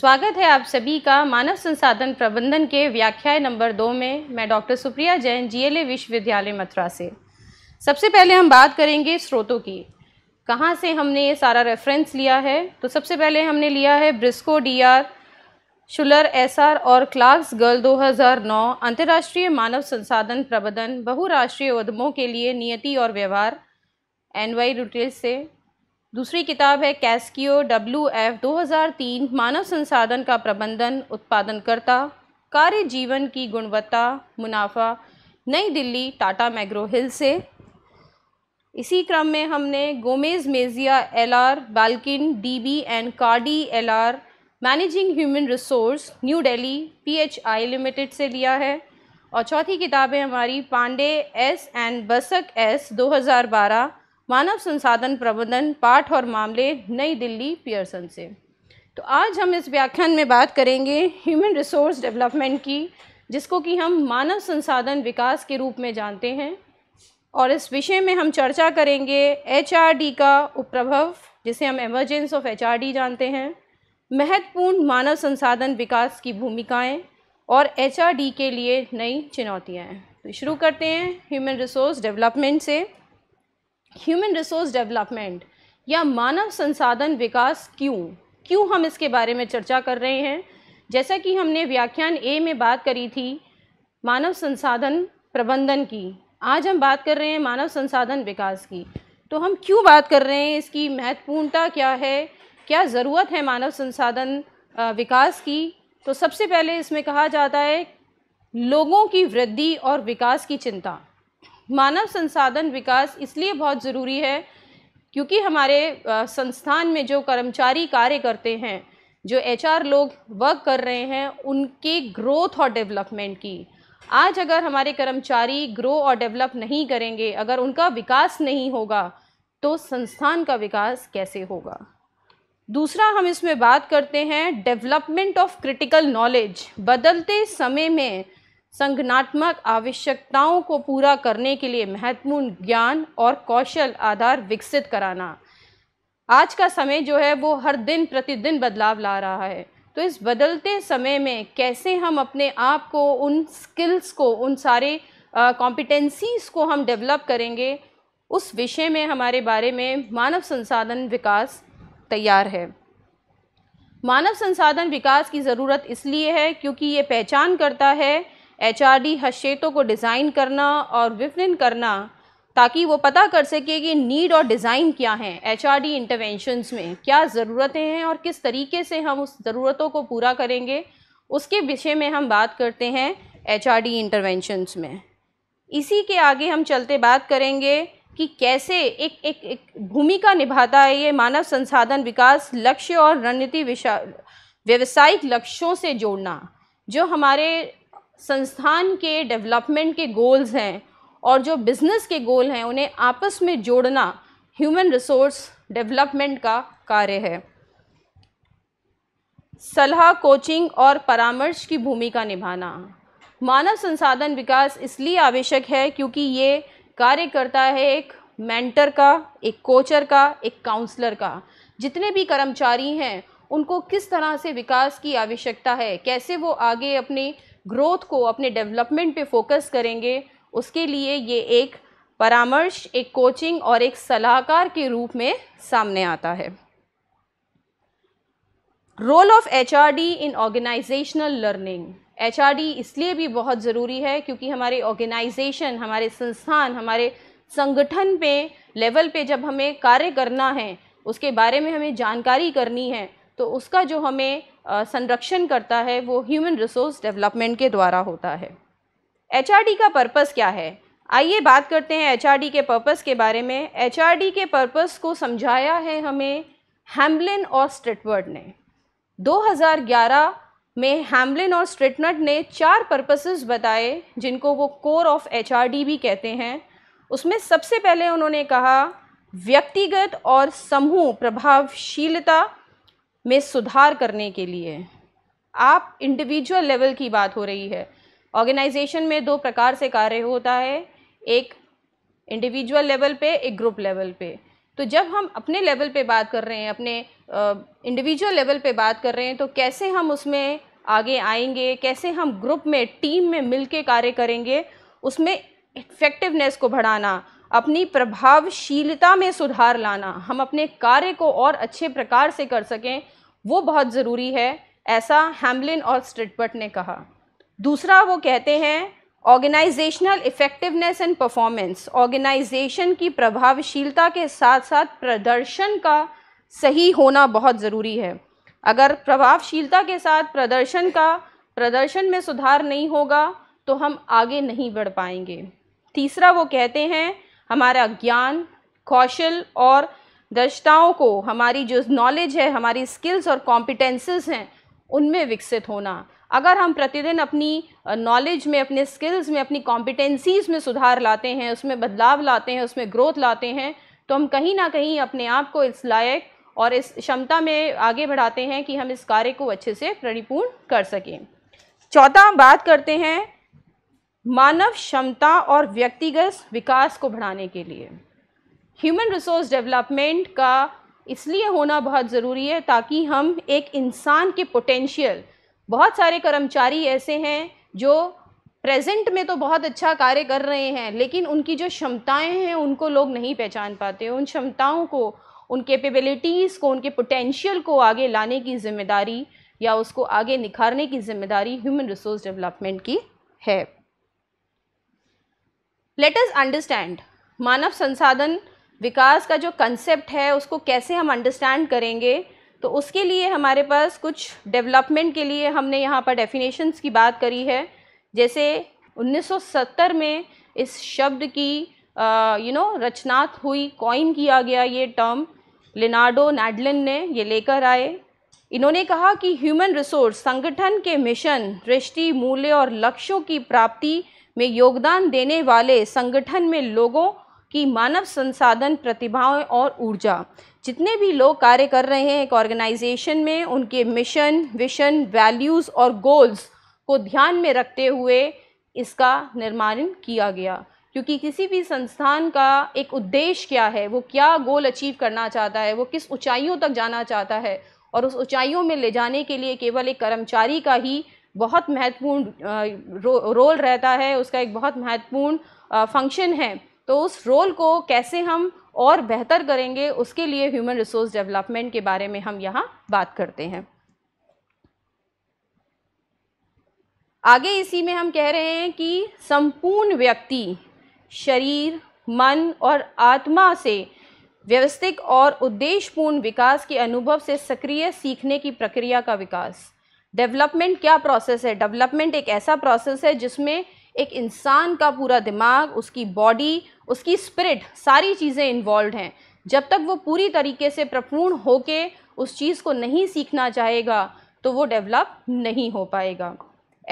स्वागत है आप सभी का मानव संसाधन प्रबंधन के व्याख्याय नंबर दो में मैं डॉक्टर सुप्रिया जैन जीएलए विश्वविद्यालय मथुरा से सबसे पहले हम बात करेंगे स्रोतों की कहाँ से हमने ये सारा रेफरेंस लिया है तो सबसे पहले हमने लिया है ब्रिस्को डीआर शुलर एसआर और क्लार्क्स गर्ल 2009 अंतर्राष्ट्रीय मानव संसाधन प्रबंधन बहुराष्ट्रीय उद्यमों के लिए नियति और व्यवहार एनवाई रुटेल से दूसरी किताब है कैस्कियो डब्ल्यू एफ 2003 मानव संसाधन का प्रबंधन उत्पादनकर्ता कार्य जीवन की गुणवत्ता मुनाफा नई दिल्ली टाटा मैग्रो हिल से इसी क्रम में हमने Gomez Mejia L R Balkin D B and Cardy L R managing human resource New Delhi P H I limited से लिया है और चौथी किताब है हमारी Pandey S and Basak S 2012 मानव संसाधन प्रबंधन पाठ और मामले नई दिल्ली पियर्सन से तो आज हम इस व्याख्यान में बात करेंगे ह्यूमन रिसोर्स डेवलपमेंट की जिसको कि हम मानव संसाधन विकास के रूप में जानते हैं और इस विषय में हम चर्चा करेंगे एच का उपप्रभव जिसे हम एमरजेंस ऑफ एच जानते हैं महत्वपूर्ण मानव संसाधन विकास की भूमिकाएं और एच के लिए नई चुनौतियाँ तो शुरू करते हैं ह्यूमन रिसोर्स डेवलपमेंट से ह्यूमन रिसोर्स डेवलपमेंट या मानव संसाधन विकास क्यों क्यों हम इसके बारे में चर्चा कर रहे हैं जैसा कि हमने व्याख्यान ए में बात करी थी मानव संसाधन प्रबंधन की आज हम बात कर रहे हैं मानव संसाधन विकास की तो हम क्यों बात कर रहे हैं इसकी महत्वपूर्णता क्या है क्या ज़रूरत है मानव संसाधन विकास की तो सबसे पहले इसमें कहा जाता है लोगों की वृद्धि और विकास की चिंता मानव संसाधन विकास इसलिए बहुत ज़रूरी है क्योंकि हमारे संस्थान में जो कर्मचारी कार्य करते हैं जो एचआर लोग वर्क कर रहे हैं उनके ग्रोथ और डेवलपमेंट की आज अगर हमारे कर्मचारी ग्रो और डेवलप नहीं करेंगे अगर उनका विकास नहीं होगा तो संस्थान का विकास कैसे होगा दूसरा हम इसमें बात करते हैं डेवलपमेंट ऑफ क्रिटिकल नॉलेज बदलते समय में संगठनात्मक आवश्यकताओं को पूरा करने के लिए महत्वपूर्ण ज्ञान और कौशल आधार विकसित कराना आज का समय जो है वो हर दिन प्रतिदिन बदलाव ला रहा है तो इस बदलते समय में कैसे हम अपने आप को उन स्किल्स को उन सारे कॉम्पिटेंसीज को हम डेवलप करेंगे उस विषय में हमारे बारे में मानव संसाधन विकास तैयार है मानव संसाधन विकास की ज़रूरत इसलिए है क्योंकि ये पहचान करता है एचआरडी हशेतों को डिज़ाइन करना और विपणन करना ताकि वो पता कर सके कि नीड और डिज़ाइन क्या हैं एच आर डी इंटरवेंशनस में क्या ज़रूरतें हैं और किस तरीके से हम उस ज़रूरतों को पूरा करेंगे उसके विषय में हम बात करते हैं एच आर डी इंटरवेंशनस में इसी के आगे हम चलते बात करेंगे कि कैसे एक एक, एक भूमिका निभाता है ये मानव संसाधन विकास लक्ष्य और रणनीति व्यवसायिक लक्ष्यों से जोड़ना जो हमारे संस्थान के डेवलपमेंट के गोल्स हैं और जो बिज़नेस के गोल हैं उन्हें आपस में जोड़ना ह्यूमन रिसोर्स डेवलपमेंट का कार्य है सलाह कोचिंग और परामर्श की भूमिका निभाना मानव संसाधन विकास इसलिए आवश्यक है क्योंकि ये कार्य करता है एक मेंटर का एक कोचर का एक काउंसलर का जितने भी कर्मचारी हैं उनको किस तरह से विकास की आवश्यकता है कैसे वो आगे अपनी ग्रोथ को अपने डेवलपमेंट पे फोकस करेंगे उसके लिए ये एक परामर्श एक कोचिंग और एक सलाहकार के रूप में सामने आता है role of H in organisational learning H इसलिए भी बहुत ज़रूरी है क्योंकि हमारे ऑर्गेनाइजेशन हमारे संस्थान हमारे संगठन पे लेवल पे जब हमें कार्य करना है उसके बारे में हमें जानकारी करनी है तो उसका जो हमें संरक्षण करता है वो ह्यूमन रिसोर्स डेवलपमेंट के द्वारा होता है एच का पर्पज़ क्या है आइए बात करते हैं एच के पर्पज़ के बारे में एच के पर्पज़ को समझाया है हमें हैम्बलिन और स्ट्रेटवर्ड ने 2011 में हैम्बलिन और स्ट्रिटनट ने चार पर्पसेस बताए जिनको वो कोर ऑफ एच भी कहते हैं उसमें सबसे पहले उन्होंने कहा व्यक्तिगत और समूह प्रभावशीलता में सुधार करने के लिए आप इंडिविजुअल लेवल की बात हो रही है ऑर्गेनाइजेशन में दो प्रकार से कार्य होता है एक इंडिविजुअल लेवल पे एक ग्रुप लेवल पे तो जब हम अपने लेवल पे बात कर रहे हैं अपने इंडिविजुअल लेवल पे बात कर रहे हैं तो कैसे हम उसमें आगे आएंगे कैसे हम ग्रुप में टीम में मिलके कार्य करेंगे उसमें इफेक्टिवनेस को बढ़ाना अपनी प्रभावशीलता में सुधार लाना हम अपने कार्य को और अच्छे प्रकार से कर सकें वो बहुत ज़रूरी है ऐसा हैमलिन और स्ट्रिटबर्ट ने कहा दूसरा वो कहते हैं organisational effectiveness and performance organisation की प्रभावशीलता के साथ साथ प्रदर्शन का सही होना बहुत ज़रूरी है अगर प्रभावशीलता के साथ प्रदर्शन का प्रदर्शन में सुधार नहीं होगा तो हम आगे नहीं बढ़ पाएंगे तीसरा वो कहते हैं हमारा ज्ञान कौशल और दक्षताओं को हमारी जो नॉलेज है हमारी स्किल्स और कॉम्पिटेंसेस हैं उनमें विकसित होना अगर हम प्रतिदिन अपनी नॉलेज में अपने स्किल्स में अपनी कॉम्पिटेंसीज़ में सुधार लाते हैं उसमें बदलाव लाते हैं उसमें ग्रोथ लाते हैं तो हम कहीं ना कहीं अपने आप को इस लायक और इस क्षमता में आगे बढ़ाते हैं कि हम इस कार्य को अच्छे से परिपूर्ण कर सकें चौथा बात करते हैं मानव क्षमता और व्यक्तिगत विकास को बढ़ाने के लिए ह्यूमन रिसोर्स डेवलपमेंट का इसलिए होना बहुत ज़रूरी है ताकि हम एक इंसान के पोटेंशियल बहुत सारे कर्मचारी ऐसे हैं जो प्रेजेंट में तो बहुत अच्छा कार्य कर रहे हैं लेकिन उनकी जो क्षमताएं हैं उनको लोग नहीं पहचान पाते उन क्षमताओं को उन कैपेबिलिटीज़ को उनके पोटेंशियल को आगे लाने की जिम्मेदारी या उसको आगे निखारने की जिम्मेदारी ह्यूमन रिसोर्स डेवलपमेंट की है लेट अस अंडरस्टैंड मानव संसाधन विकास का जो कंसेप्ट है उसको कैसे हम अंडरस्टैंड करेंगे तो उसके लिए हमारे पास कुछ डेवलपमेंट के लिए हमने यहाँ पर डेफिनेशंस की बात करी है जैसे 1970 में इस शब्द की यू नो रचनात् हुई कॉइन किया गया ये टर्म लिनाडो नैडलिन ने ये लेकर आए इन्होंने कहा कि ह्यूमन रिसोर्स संगठन के मिशन दृष्टि मूल्य और लक्ष्यों की प्राप्ति में योगदान देने वाले संगठन में लोगों की मानव संसाधन प्रतिभाएं और ऊर्जा जितने भी लोग कार्य कर रहे हैं एक ऑर्गेनाइजेशन में उनके मिशन विशन वैल्यूज़ और गोल्स को ध्यान में रखते हुए इसका निर्माण किया गया क्योंकि किसी भी संस्थान का एक उद्देश्य क्या है वो क्या गोल अचीव करना चाहता है वो किस ऊंचाइयों तक जाना चाहता है और उस ऊंचाइयों में ले जाने के लिए केवल एक कर्मचारी का ही बहुत महत्वपूर्ण रो, रोल रहता है उसका एक बहुत महत्वपूर्ण फंक्शन है तो उस रोल को कैसे हम और बेहतर करेंगे उसके लिए ह्यूमन रिसोर्स डेवलपमेंट के बारे में हम यहाँ बात करते हैं आगे इसी में हम कह रहे हैं कि संपूर्ण व्यक्ति शरीर मन और आत्मा से व्यवस्थित और उद्देश्यपूर्ण विकास के अनुभव से सक्रिय सीखने की प्रक्रिया का विकास डेवलपमेंट क्या प्रोसेस है डेवलपमेंट एक ऐसा प्रोसेस है जिसमें एक इंसान का पूरा दिमाग उसकी बॉडी उसकी स्पिरिट सारी चीज़ें इन्वॉल्व हैं जब तक वो पूरी तरीके से प्रपूर्ण होके उस चीज़ को नहीं सीखना चाहेगा तो वो डेवलप नहीं हो पाएगा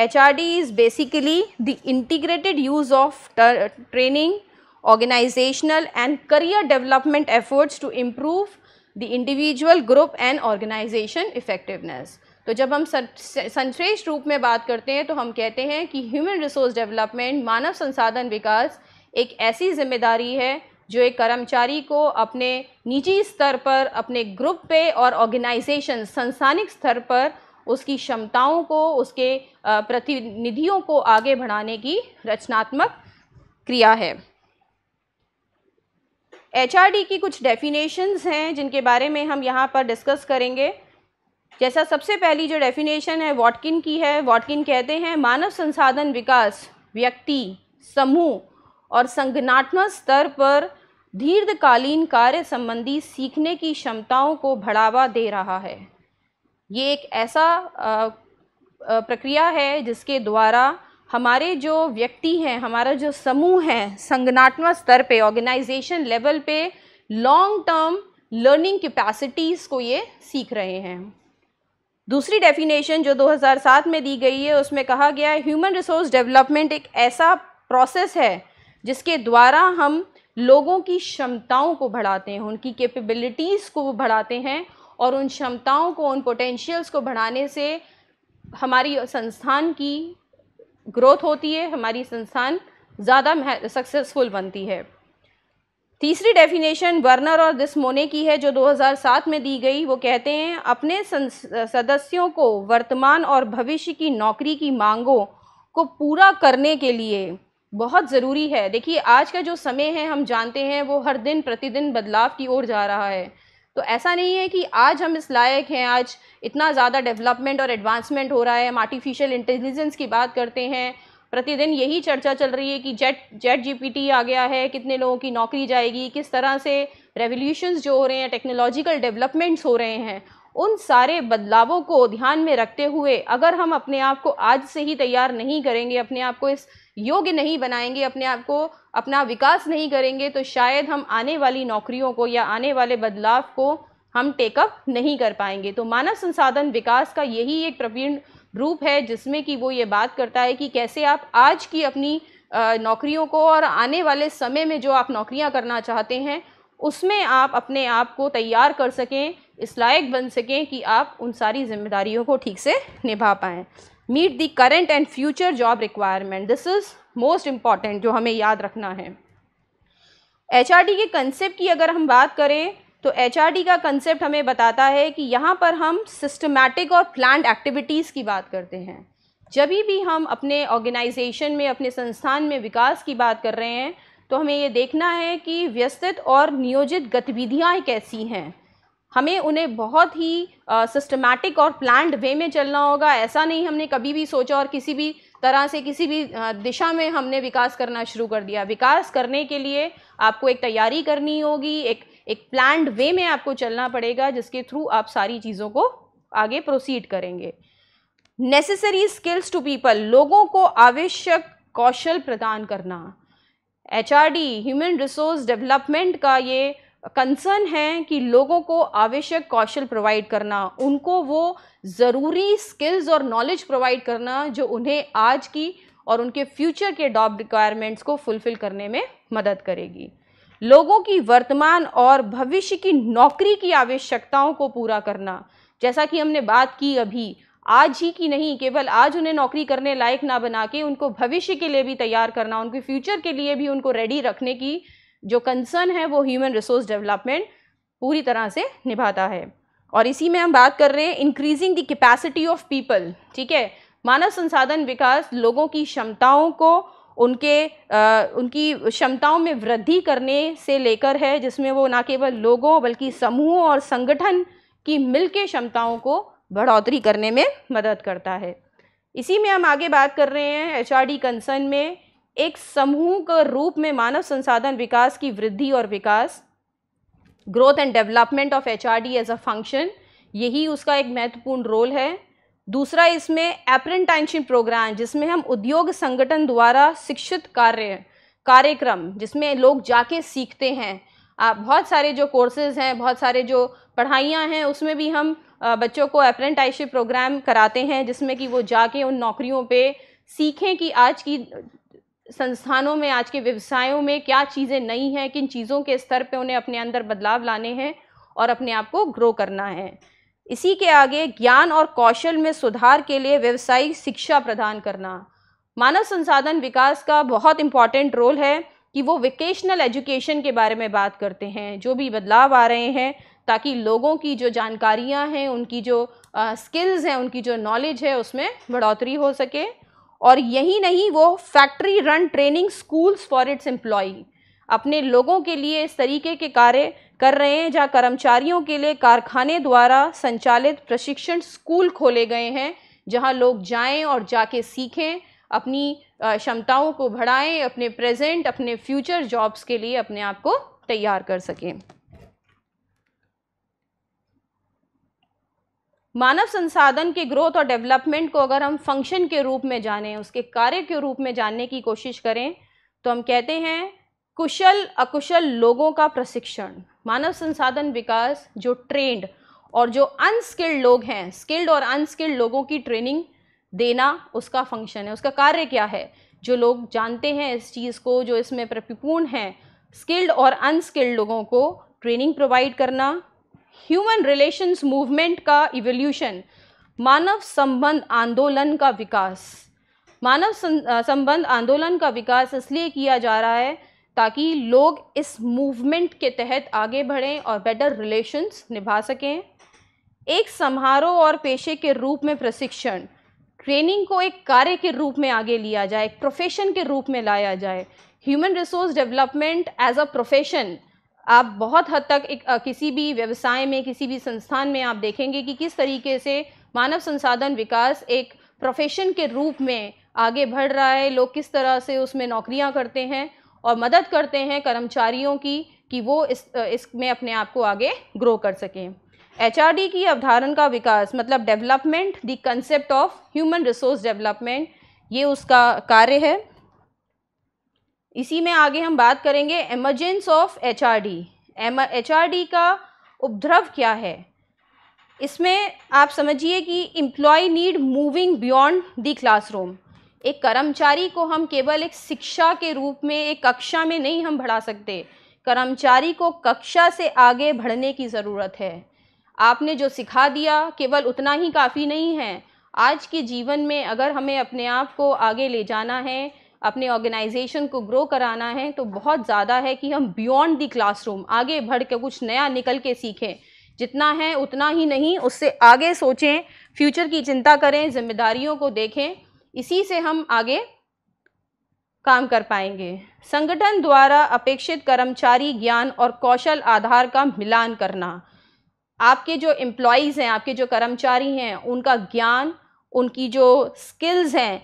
H R D is basically the integrated use of training organisational and career development efforts to improve the individual group and organisation effectiveness तो जब हम संश्रेष्ठ रूप में बात करते हैं तो हम कहते हैं कि ह्यूमन रिसोर्स डेवलपमेंट मानव संसाधन विकास एक ऐसी जिम्मेदारी है जो एक कर्मचारी को अपने निजी स्तर पर अपने ग्रुप पे और ऑर्गेनाइजेशन संस्थानिक स्तर पर उसकी क्षमताओं को उसके प्रतिनिधियों को आगे बढ़ाने की रचनात्मक क्रिया है एच की कुछ डेफिनेशंस हैं जिनके बारे में हम यहाँ पर डिस्कस करेंगे जैसा सबसे पहली जो डेफिनेशन है वॉटकिन की है वॉटकिन कहते हैं मानव संसाधन विकास व्यक्ति समूह और संगठनात्मक स्तर पर दीर्घकालीन कार्य संबंधी सीखने की क्षमताओं को बढ़ावा दे रहा है ये एक ऐसा प्रक्रिया है जिसके द्वारा हमारे जो व्यक्ति हैं हमारा जो समूह है संगठनात्मक स्तर पे ऑर्गेनाइजेशन लेवल पे लॉन्ग टर्म लर्निंग कैपेसिटीज़ को ये सीख रहे हैं दूसरी डेफिनेशन जो 2007 में दी गई है उसमें कहा गया है ह्यूमन रिसोर्स डेवलपमेंट एक ऐसा प्रोसेस है जिसके द्वारा हम लोगों की क्षमताओं को बढ़ाते हैं उनकी कैपेबिलिटीज़ को बढ़ाते हैं और उन क्षमताओं को उन पोटेंशियल्स को बढ़ाने से हमारी संस्थान की ग्रोथ होती है हमारी संस्थान ज़्यादा सक्सेसफुल बनती है तीसरी डेफिनेशन वर्नर और दिसमोने की है जो 2007 में दी गई वो कहते हैं अपने सदस्यों को वर्तमान और भविष्य की नौकरी की मांगों को पूरा करने के लिए बहुत ज़रूरी है देखिए आज का जो समय है हम जानते हैं वो हर दिन प्रतिदिन बदलाव की ओर जा रहा है तो ऐसा नहीं है कि आज हम इस लायक हैं आज इतना ज़्यादा डेवलपमेंट और एडवांसमेंट हो रहा है हम आर्टिफिशियल इंटेलिजेंस की बात करते हैं प्रतिदिन यही चर्चा चल रही है कि जेट जेट जीपीटी आ गया है कितने लोगों की नौकरी जाएगी किस तरह से रेवोल्यूशंस जो हो रहे हैं टेक्नोलॉजिकल डेवलपमेंट्स हो रहे हैं उन सारे बदलावों को ध्यान में रखते हुए अगर हम अपने आप को आज से ही तैयार नहीं करेंगे अपने आप को इस योग्य नहीं बनाएंगे अपने आप को अपना विकास नहीं करेंगे तो शायद हम आने वाली नौकरियों को या आने वाले बदलाव को हम टेकअप नहीं कर पाएंगे तो मानव संसाधन विकास का यही एक प्रवीण रूप है जिसमें कि वो ये बात करता है कि कैसे आप आज की अपनी नौकरियों को और आने वाले समय में जो आप नौकरियां करना चाहते हैं उसमें आप अपने आप को तैयार कर सकें इस लायक बन सकें कि आप उन सारी जिम्मेदारियों को ठीक से निभा पाएँ meet the current and future job requirement this is most important जो हमें याद रखना है एच के कंसेप्ट की अगर हम बात करें तो एच का कंसेप्ट हमें बताता है कि यहाँ पर हम सिस्टमैटिक और प्लान्ड एक्टिविटीज़ की बात करते हैं जब भी हम अपने ऑर्गेनाइजेशन में अपने संस्थान में विकास की बात कर रहे हैं तो हमें ये देखना है कि व्यस्तित और नियोजित गतिविधियाँ कैसी हैं हमें उन्हें बहुत ही सिस्टमैटिक और प्लान्ड वे में चलना होगा ऐसा नहीं हमने कभी भी सोचा और किसी भी तरह से किसी भी दिशा में हमने विकास करना शुरू कर दिया विकास करने के लिए आपको एक तैयारी करनी होगी एक एक प्लान्ड वे में आपको चलना पड़ेगा जिसके थ्रू आप सारी चीज़ों को आगे प्रोसीड करेंगे नेसेसरी स्किल्स टू पीपल लोगों को आवश्यक कौशल प्रदान करना एच ह्यूमन रिसोर्स डेवलपमेंट का ये कंसर्न है कि लोगों को आवश्यक कौशल प्रोवाइड करना उनको वो ज़रूरी स्किल्स और नॉलेज प्रोवाइड करना जो उन्हें आज की और उनके फ्यूचर के डॉब रिक्वायरमेंट्स को फुलफ़िल करने में मदद करेगी लोगों की वर्तमान और भविष्य की नौकरी की आवश्यकताओं को पूरा करना जैसा कि हमने बात की अभी आज ही की नहीं केवल आज उन्हें नौकरी करने लायक ना बना के उनको भविष्य के लिए भी तैयार करना उनके फ्यूचर के लिए भी उनको रेडी रखने की जो कंसर्न है वो ह्यूमन रिसोर्स डेवलपमेंट पूरी तरह से निभाता है और इसी में हम बात कर रहे हैं increasing the capacity of people ठीक है मानव संसाधन विकास लोगों की क्षमताओं को उनके आ, उनकी क्षमताओं में वृद्धि करने से लेकर है जिसमें वो ना केवल लोगों बल्कि समूहों और संगठन की मिल के क्षमताओं को बढ़ोतरी करने में मदद करता है इसी में हम आगे बात कर रहे हैं एच आर डी कंसर्न में एक समूह के रूप में मानव संसाधन विकास की वृद्धि और विकास growth and development of H R D as a function यही उसका एक महत्वपूर्ण रोल है दूसरा इसमें एप्रेंटाइनशिप प्रोग्राम जिसमें हम उद्योग संगठन द्वारा शिक्षित कार्य कार्यक्रम जिसमें लोग जाके सीखते हैं आ, बहुत सारे जो कोर्सेज हैं बहुत सारे जो पढ़ाइयाँ हैं उसमें भी हम बच्चों को अप्रेंटाइशिप प्रोग्राम कराते हैं जिसमें कि वो जाके उन नौकरियों पे सीखें कि आज की संस्थानों में आज के व्यवसायों में क्या चीज़ें नई हैं किन चीज़ों के स्तर पे उन्हें अपने अंदर बदलाव लाने हैं और अपने आप को ग्रो करना है इसी के आगे ज्ञान और कौशल में सुधार के लिए व्यवसायिक शिक्षा प्रदान करना मानव संसाधन विकास का बहुत इम्पॉर्टेंट रोल है कि वो वेकेशनल एजुकेशन के बारे में बात करते हैं जो भी बदलाव आ रहे हैं ताकि लोगों की जो जानकारियाँ हैं उनकी जो स्किल्स हैं उनकी जो नॉलेज है उसमें बढ़ोतरी हो सके और यही नहीं वो factory run training schools for its employee अपने लोगों के लिए इस तरीके के कार्य कर रहे हैं जहाँ कर्मचारियों के लिए कारखाने द्वारा संचालित प्रशिक्षण स्कूल खोले गए हैं जहाँ लोग जाएं और जाके सीखें अपनी क्षमताओं को बढ़ाएं अपने प्रेजेंट अपने फ्यूचर जॉब्स के लिए अपने आप को तैयार कर सकें मानव संसाधन के ग्रोथ और डेवलपमेंट को अगर हम फंक्शन के रूप में जानें उसके कार्य के रूप में जानने की कोशिश करें तो हम कहते हैं कुशल अकुशल लोगों का प्रशिक्षण मानव संसाधन विकास जो ट्रेंड और जो अनस्किल्ड लोग हैं स्किल्ड और अनस्किल्ड लोगों की ट्रेनिंग देना उसका फंक्शन है उसका कार्य क्या है जो लोग जानते हैं इस चीज़ को जो इसमें प्रतिपूर्ण हैं स्किल्ड और अनस्किल्ड लोगों को ट्रेनिंग प्रोवाइड करना ह्यूमन रिलेशंस मूवमेंट का इवोल्यूशन मानव संबंध आंदोलन का विकास मानव संबंध आंदोलन का विकास इसलिए किया जा रहा है ताकि लोग इस मूवमेंट के तहत आगे बढ़ें और बेटर रिलेशंस निभा सकें एक समारोह और पेशे के रूप में प्रशिक्षण ट्रेनिंग को एक कार्य के रूप में आगे लिया जाए एक प्रोफेशन के रूप में लाया जाए human resource development as a profession आप बहुत हद तक एक किसी भी व्यवसाय में किसी भी संस्थान में आप देखेंगे कि किस तरीके से मानव संसाधन विकास एक प्रोफेशन के रूप में आगे बढ़ रहा है लोग किस तरह से उसमें नौकरियां करते हैं और मदद करते हैं कर्मचारियों की कि वो इस इसमें अपने आप को आगे ग्रो कर सकें एच की अवधारण का विकास मतलब development the concept of human resource development ये उसका कार्य है इसी में आगे हम बात करेंगे emergence of H R D M H R D का उपद्रव क्या है इसमें आप समझिए कि employee need moving beyond the classroom एक कर्मचारी को हम केवल एक शिक्षा के रूप में एक कक्षा में नहीं हम बढ़ा सकते कर्मचारी को कक्षा से आगे बढ़ने की ज़रूरत है आपने जो सिखा दिया केवल उतना ही काफ़ी नहीं है आज के जीवन में अगर हमें अपने आप को आगे ले जाना है अपने ऑर्गेनाइजेशन को ग्रो कराना है तो बहुत ज़्यादा है कि हम बियॉन्ड दी क्लासरूम आगे बढ़ के कुछ नया निकल के सीखें जितना है उतना ही नहीं उससे आगे सोचें फ्यूचर की चिंता करें जिम्मेदारियों को देखें इसी से हम आगे काम कर पाएंगे संगठन द्वारा अपेक्षित कर्मचारी ज्ञान और कौशल आधार का मिलान करना आपके जो एम्प्लॉयज़ हैं आपके जो कर्मचारी हैं उनका ज्ञान उनकी जो स्किल्स हैं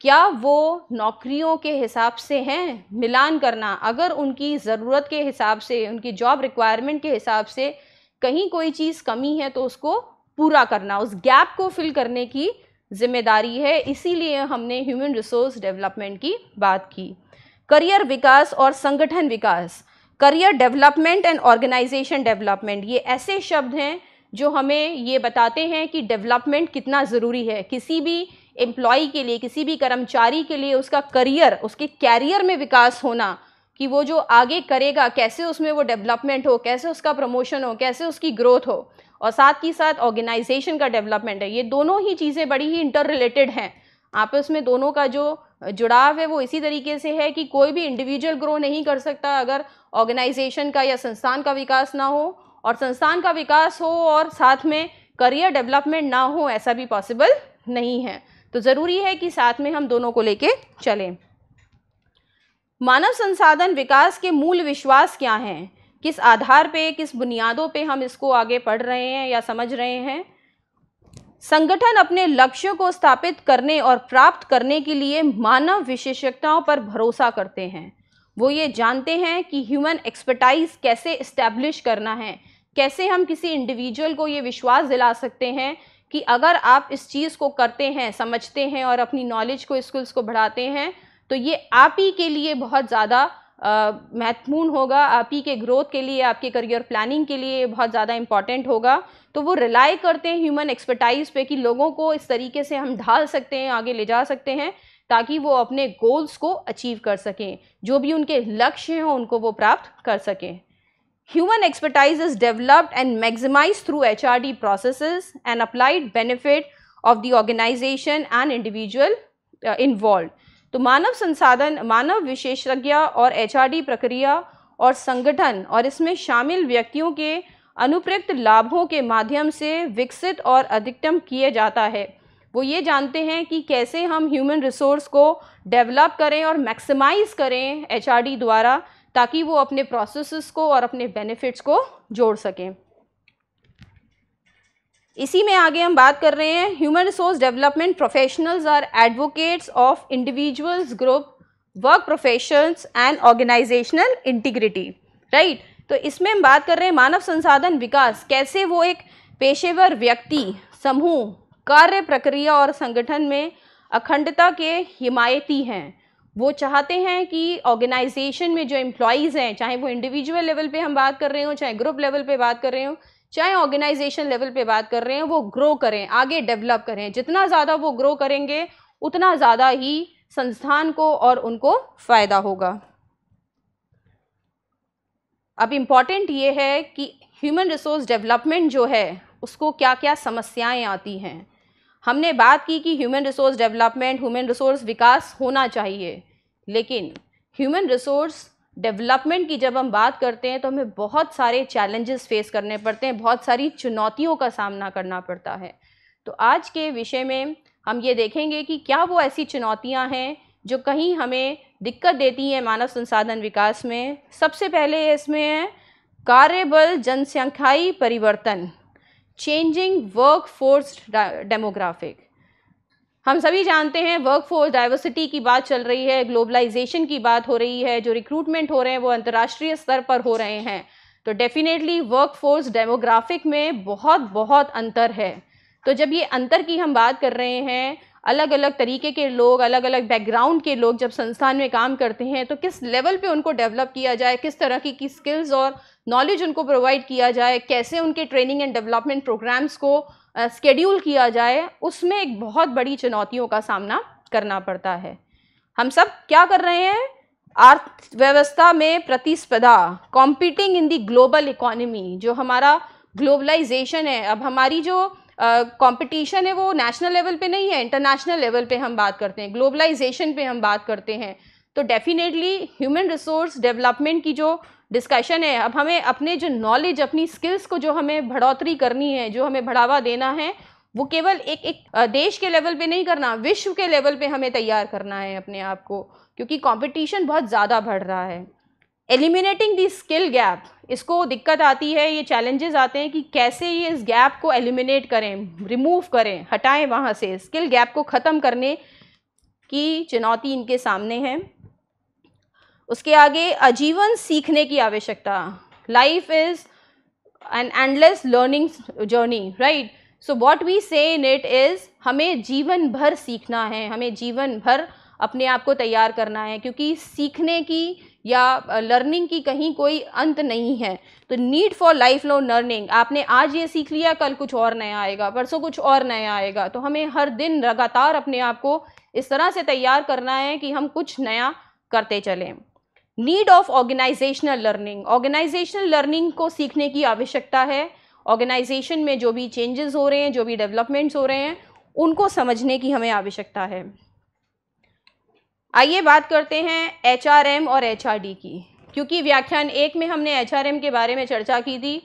क्या वो नौकरियों के हिसाब से हैं मिलान करना अगर उनकी ज़रूरत के हिसाब से उनकी जॉब रिक्वायरमेंट के हिसाब से कहीं कोई चीज़ कमी है तो उसको पूरा करना उस गैप को फिल करने की जिम्मेदारी है इसीलिए हमने ह्यूमन रिसोर्स डेवलपमेंट की बात की करियर विकास और संगठन विकास career development and organisation development ये ऐसे शब्द हैं जो हमें ये बताते हैं कि डेवलपमेंट कितना ज़रूरी है किसी भी एम्प्लॉय के लिए किसी भी कर्मचारी के लिए उसका करियर उसके कैरियर में विकास होना कि वो जो आगे करेगा कैसे उसमें वो डेवलपमेंट हो कैसे उसका प्रमोशन हो कैसे उसकी ग्रोथ हो और साथ ही साथ ऑर्गेनाइजेशन का डेवलपमेंट है ये दोनों ही चीज़ें बड़ी ही इंटर रिलेटेड हैं आपस में दोनों का जो जुड़ाव है वो इसी तरीके से है कि कोई भी इंडिविजुअल ग्रो नहीं कर सकता अगर ऑर्गेनाइजेशन का या संस्थान का विकास ना हो और संस्थान का विकास हो और साथ में करियर डेवलपमेंट ना हो ऐसा भी पॉसिबल नहीं है तो ज़रूरी है कि साथ में हम दोनों को लेके चलें मानव संसाधन विकास के मूल विश्वास क्या हैं किस आधार पे किस बुनियादों पे हम इसको आगे पढ़ रहे हैं या समझ रहे हैं संगठन अपने लक्ष्यों को स्थापित करने और प्राप्त करने के लिए मानव विशेषज्ञताओं पर भरोसा करते हैं वो ये जानते हैं कि ह्यूमन एक्सपर्टाइज कैसे इस्टेब्लिश करना है कैसे हम किसी इंडिविजुअल को ये विश्वास दिला सकते हैं कि अगर आप इस चीज़ को करते हैं समझते हैं और अपनी नॉलेज को स्किल्स को बढ़ाते हैं तो ये आप ही के लिए बहुत ज़्यादा महत्वपूर्ण होगा आप ही के ग्रोथ के लिए आपके करियर प्लानिंग के लिए बहुत ज़्यादा इंपॉर्टेंट होगा तो वो रिलाई करते हैं ह्यूमन एक्सपर्टाइज पे कि लोगों को इस तरीके से हम ढाल सकते हैं आगे ले जा सकते हैं ताकि वो अपने गोल्स को अचीव कर सकें जो भी उनके लक्ष्य हैं उनको वो प्राप्त कर सकें expertise is developed and and through H R D process and applied benefit of the organisation and individual involved तो मानव संसाधन मानव विशेषज्ञ और एच प्रक्रिया और संगठन और इसमें शामिल व्यक्तियों के अनुप्रयुक्त लाभों के माध्यम से विकसित और अधिकतम किया जाता है वो ये जानते हैं कि कैसे हम ह्यूमन रिसोर्स को डेवलप करें और मैक्सिमाइज करें एच द्वारा ताकि वो अपने प्रोसेसेस को और अपने बेनिफिट्स को जोड़ सकें इसी में आगे हम बात कर रहे हैं human resource development professionals are advocates of individuals group work professions and organisational integrity right तो इसमें हम बात कर रहे हैं मानव संसाधन विकास कैसे वो एक पेशेवर व्यक्ति समूह कार्य प्रक्रिया और संगठन में अखंडता के हिमायती हैं वो चाहते हैं कि ऑर्गेनाइजेशन में जो एम्प्लॉयज़ हैं चाहे वो इंडिविजुअल लेवल पे हम बात कर रहे हो चाहे ग्रुप लेवल पे बात कर रहे हो चाहे ऑर्गेनाइजेशन लेवल पे बात कर रहे हैं वो ग्रो करें आगे डेवलप करें जितना ज़्यादा वो ग्रो करेंगे उतना ज़्यादा ही संस्थान को और उनको फ़ायदा होगा अब इम्पॉर्टेंट ये है कि ह्यूमन रिसोर्स डेवलपमेंट जो है उसको क्या क्या समस्याएं आती हैं हमने बात की कि human resource development human resource विकास होना चाहिए लेकिन ह्यूमन रिसोर्स डेवलपमेंट की जब हम बात करते हैं तो हमें बहुत सारे चैलेंजेस फेस करने पड़ते हैं बहुत सारी चुनौतियों का सामना करना पड़ता है तो आज के विषय में हम ये देखेंगे कि क्या वो ऐसी चुनौतियाँ हैं जो कहीं हमें दिक्कत देती हैं मानव संसाधन विकास में सबसे पहले इसमें है कार्यबल जनसंख्याई परिवर्तन चेंजिंग वर्क फोर्स डेमोग्राफिक हम सभी जानते हैं वर्क फोर्स डाइवर्सिटी की बात चल रही है ग्लोबलाइजेशन की बात हो रही है जो रिक्रूटमेंट हो रहे हैं वो अंतर्राष्ट्रीय स्तर पर हो रहे हैं तो डेफिनेटली वर्क फोर्स डेमोग्राफिक में बहुत बहुत अंतर है तो जब ये अंतर की हम बात कर रहे हैं अलग अलग तरीके के लोग अलग अलग बैकग्राउंड के लोग जब संस्थान में काम करते हैं तो किस लेवल पे उनको डेवलप किया जाए किस तरह की की स्किल्स और नॉलेज उनको प्रोवाइड किया जाए कैसे उनके ट्रेनिंग एंड डेवलपमेंट प्रोग्राम्स को स्केड्यूल किया जाए उसमें एक बहुत बड़ी चुनौतियों का सामना करना पड़ता है हम सब क्या कर रहे हैं अर्थव्यवस्था में प्रतिस्पर्धा competing in the global economy जो हमारा ग्लोबलाइजेशन है अब हमारी जो कंपटीशन uh, है वो नेशनल लेवल पे नहीं है इंटरनेशनल लेवल पे हम बात करते हैं ग्लोबलाइजेशन पे हम बात करते हैं तो डेफिनेटली ह्यूमन रिसोर्स डेवलपमेंट की जो डिस्कशन है अब हमें अपने जो नॉलेज अपनी स्किल्स को जो हमें बढ़ोतरी करनी है जो हमें बढ़ावा देना है वो केवल एक एक देश के लेवल पे नहीं करना विश्व के लेवल पे हमें तैयार करना है अपने आप को क्योंकि कंपटीशन बहुत ज़्यादा बढ़ रहा है एलिमिनेटिंग दी स्किल गैप इसको दिक्कत आती है ये चैलेंजेस आते हैं कि कैसे ये इस गैप को एलिमिनेट करें रिमूव करें हटाएं वहाँ से स्किल गैप को ख़त्म करने की चुनौती इनके सामने है उसके आगे आजीवन सीखने की आवश्यकता life is an endless learning journey right so what we say in it is हमें जीवन भर सीखना है हमें जीवन भर अपने आप को तैयार करना है क्योंकि सीखने की या लर्निंग की कहीं कोई अंत नहीं है तो need for life long learning आपने आज ये सीख लिया कल कुछ और नया आएगा परसों कुछ और नया आएगा तो हमें हर दिन लगातार अपने आप को इस तरह से तैयार करना है कि हम कुछ नया करते चलें need of organisational learning organisational learning को सीखने की आवश्यकता है ऑर्गेनाइजेशन में जो भी चेंजेस हो रहे हैं जो भी डेवलपमेंट्स हो रहे हैं उनको समझने की हमें आवश्यकता है आइए बात करते हैं एच और एच की क्योंकि व्याख्यान एक में हमने एच के बारे में चर्चा की थी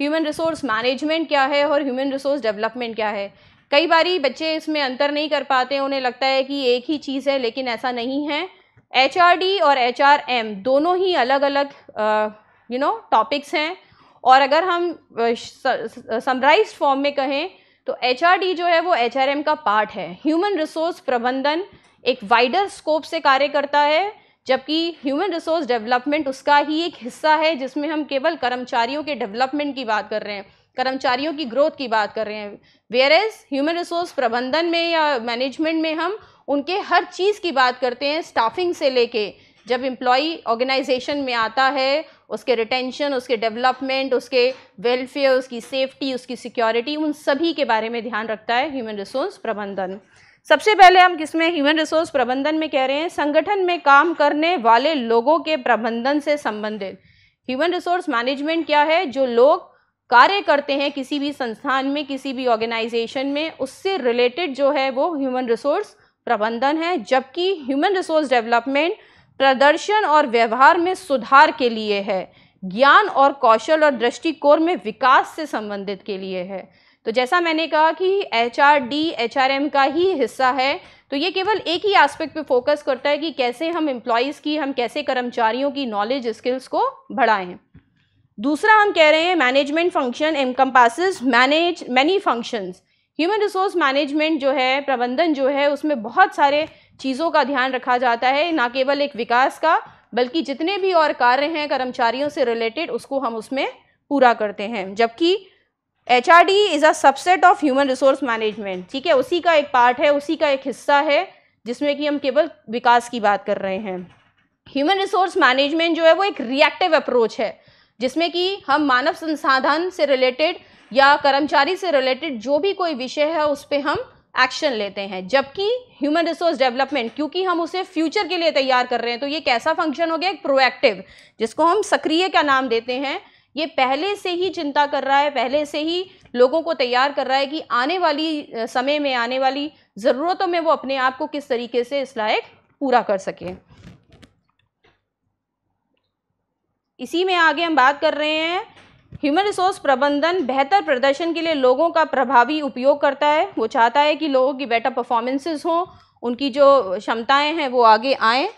ह्यूमन रिसोर्स मैनेजमेंट क्या है और ह्यूमन रिसोर्स डेवलपमेंट क्या है कई बारी बच्चे इसमें अंतर नहीं कर पाते उन्हें लगता है कि एक ही चीज़ है लेकिन ऐसा नहीं है एच और एच दोनों ही अलग अलग यू नो टॉपिक्स हैं और अगर हम समराइज फॉर्म में कहें तो एच जो है वो एच का पार्ट है ह्यूमन रिसोर्स प्रबंधन एक वाइडर स्कोप से कार्य करता है जबकि ह्यूमन रिसोर्स डेवलपमेंट उसका ही एक हिस्सा है जिसमें हम केवल कर्मचारियों के डेवलपमेंट की बात कर रहे हैं कर्मचारियों की ग्रोथ की बात कर रहे हैं वेयर एज ह्यूमन रिसोर्स प्रबंधन में या मैनेजमेंट में हम उनके हर चीज़ की बात करते हैं स्टाफिंग से लेके जब एम्प्लॉई ऑर्गेनाइजेशन में आता है उसके रिटेंशन उसके डेवलपमेंट उसके वेलफेयर उसकी सेफ्टी उसकी सिक्योरिटी उन सभी के बारे में ध्यान रखता है ह्यूमन रिसोर्स प्रबंधन सबसे पहले हम किसमें ह्यूमन रिसोर्स प्रबंधन में कह रहे हैं संगठन में काम करने वाले लोगों के प्रबंधन से संबंधित ह्यूमन रिसोर्स मैनेजमेंट क्या है जो लोग कार्य करते हैं किसी भी संस्थान में किसी भी ऑर्गेनाइजेशन में उससे रिलेटेड जो है वो ह्यूमन रिसोर्स प्रबंधन है जबकि ह्यूमन रिसोर्स डेवलपमेंट प्रदर्शन और व्यवहार में सुधार के लिए है ज्ञान और कौशल और दृष्टिकोण में विकास से संबंधित के लिए है तो जैसा मैंने कहा कि H R D H R M का ही हिस्सा है तो ये केवल एक ही एस्पेक्ट पे फोकस करता है कि कैसे हम एम्प्लॉयज़ की हम कैसे कर्मचारियों की नॉलेज स्किल्स को बढ़ाएं दूसरा हम कह रहे हैं management function encompasses manage many functions human resource management जो है प्रबंधन जो है उसमें बहुत सारे चीज़ों का ध्यान रखा जाता है ना केवल एक विकास का बल्कि जितने भी और कार्य हैं कर्मचारियों से रिलेटेड उसको हम उसमें पूरा करते हैं जबकि H R D is a subset of human resource management ठीक है उसी का एक पार्ट है उसी का एक हिस्सा है जिसमें कि हम केवल विकास की बात कर रहे हैं ह्यूमन रिसोर्स मैनेजमेंट जो है वो एक रिएक्टिव अप्रोच है जिसमें कि हम मानव संसाधन से रिलेटेड या कर्मचारी से रिलेटेड जो भी कोई विषय है उस पर हम एक्शन लेते हैं जबकि ह्यूमन रिसोर्स डेवलपमेंट क्योंकि हम उसे फ्यूचर के लिए तैयार कर रहे हैं तो ये कैसा फंक्शन हो गया एक प्रोएक्टिव जिसको हम सक्रिय का नाम देते हैं ये पहले से ही चिंता कर रहा है पहले से ही लोगों को तैयार कर रहा है कि आने वाली समय में आने वाली ज़रूरतों में वो अपने आप को किस तरीके से इस लायक पूरा कर सके इसी में आगे हम बात कर रहे हैं ह्यूमन रिसोर्स प्रबंधन बेहतर प्रदर्शन के लिए लोगों का प्रभावी उपयोग करता है वो चाहता है कि लोगों की बेटर परफॉर्मेंसेस हों उनकी जो क्षमताएं हैं वो आगे आएँ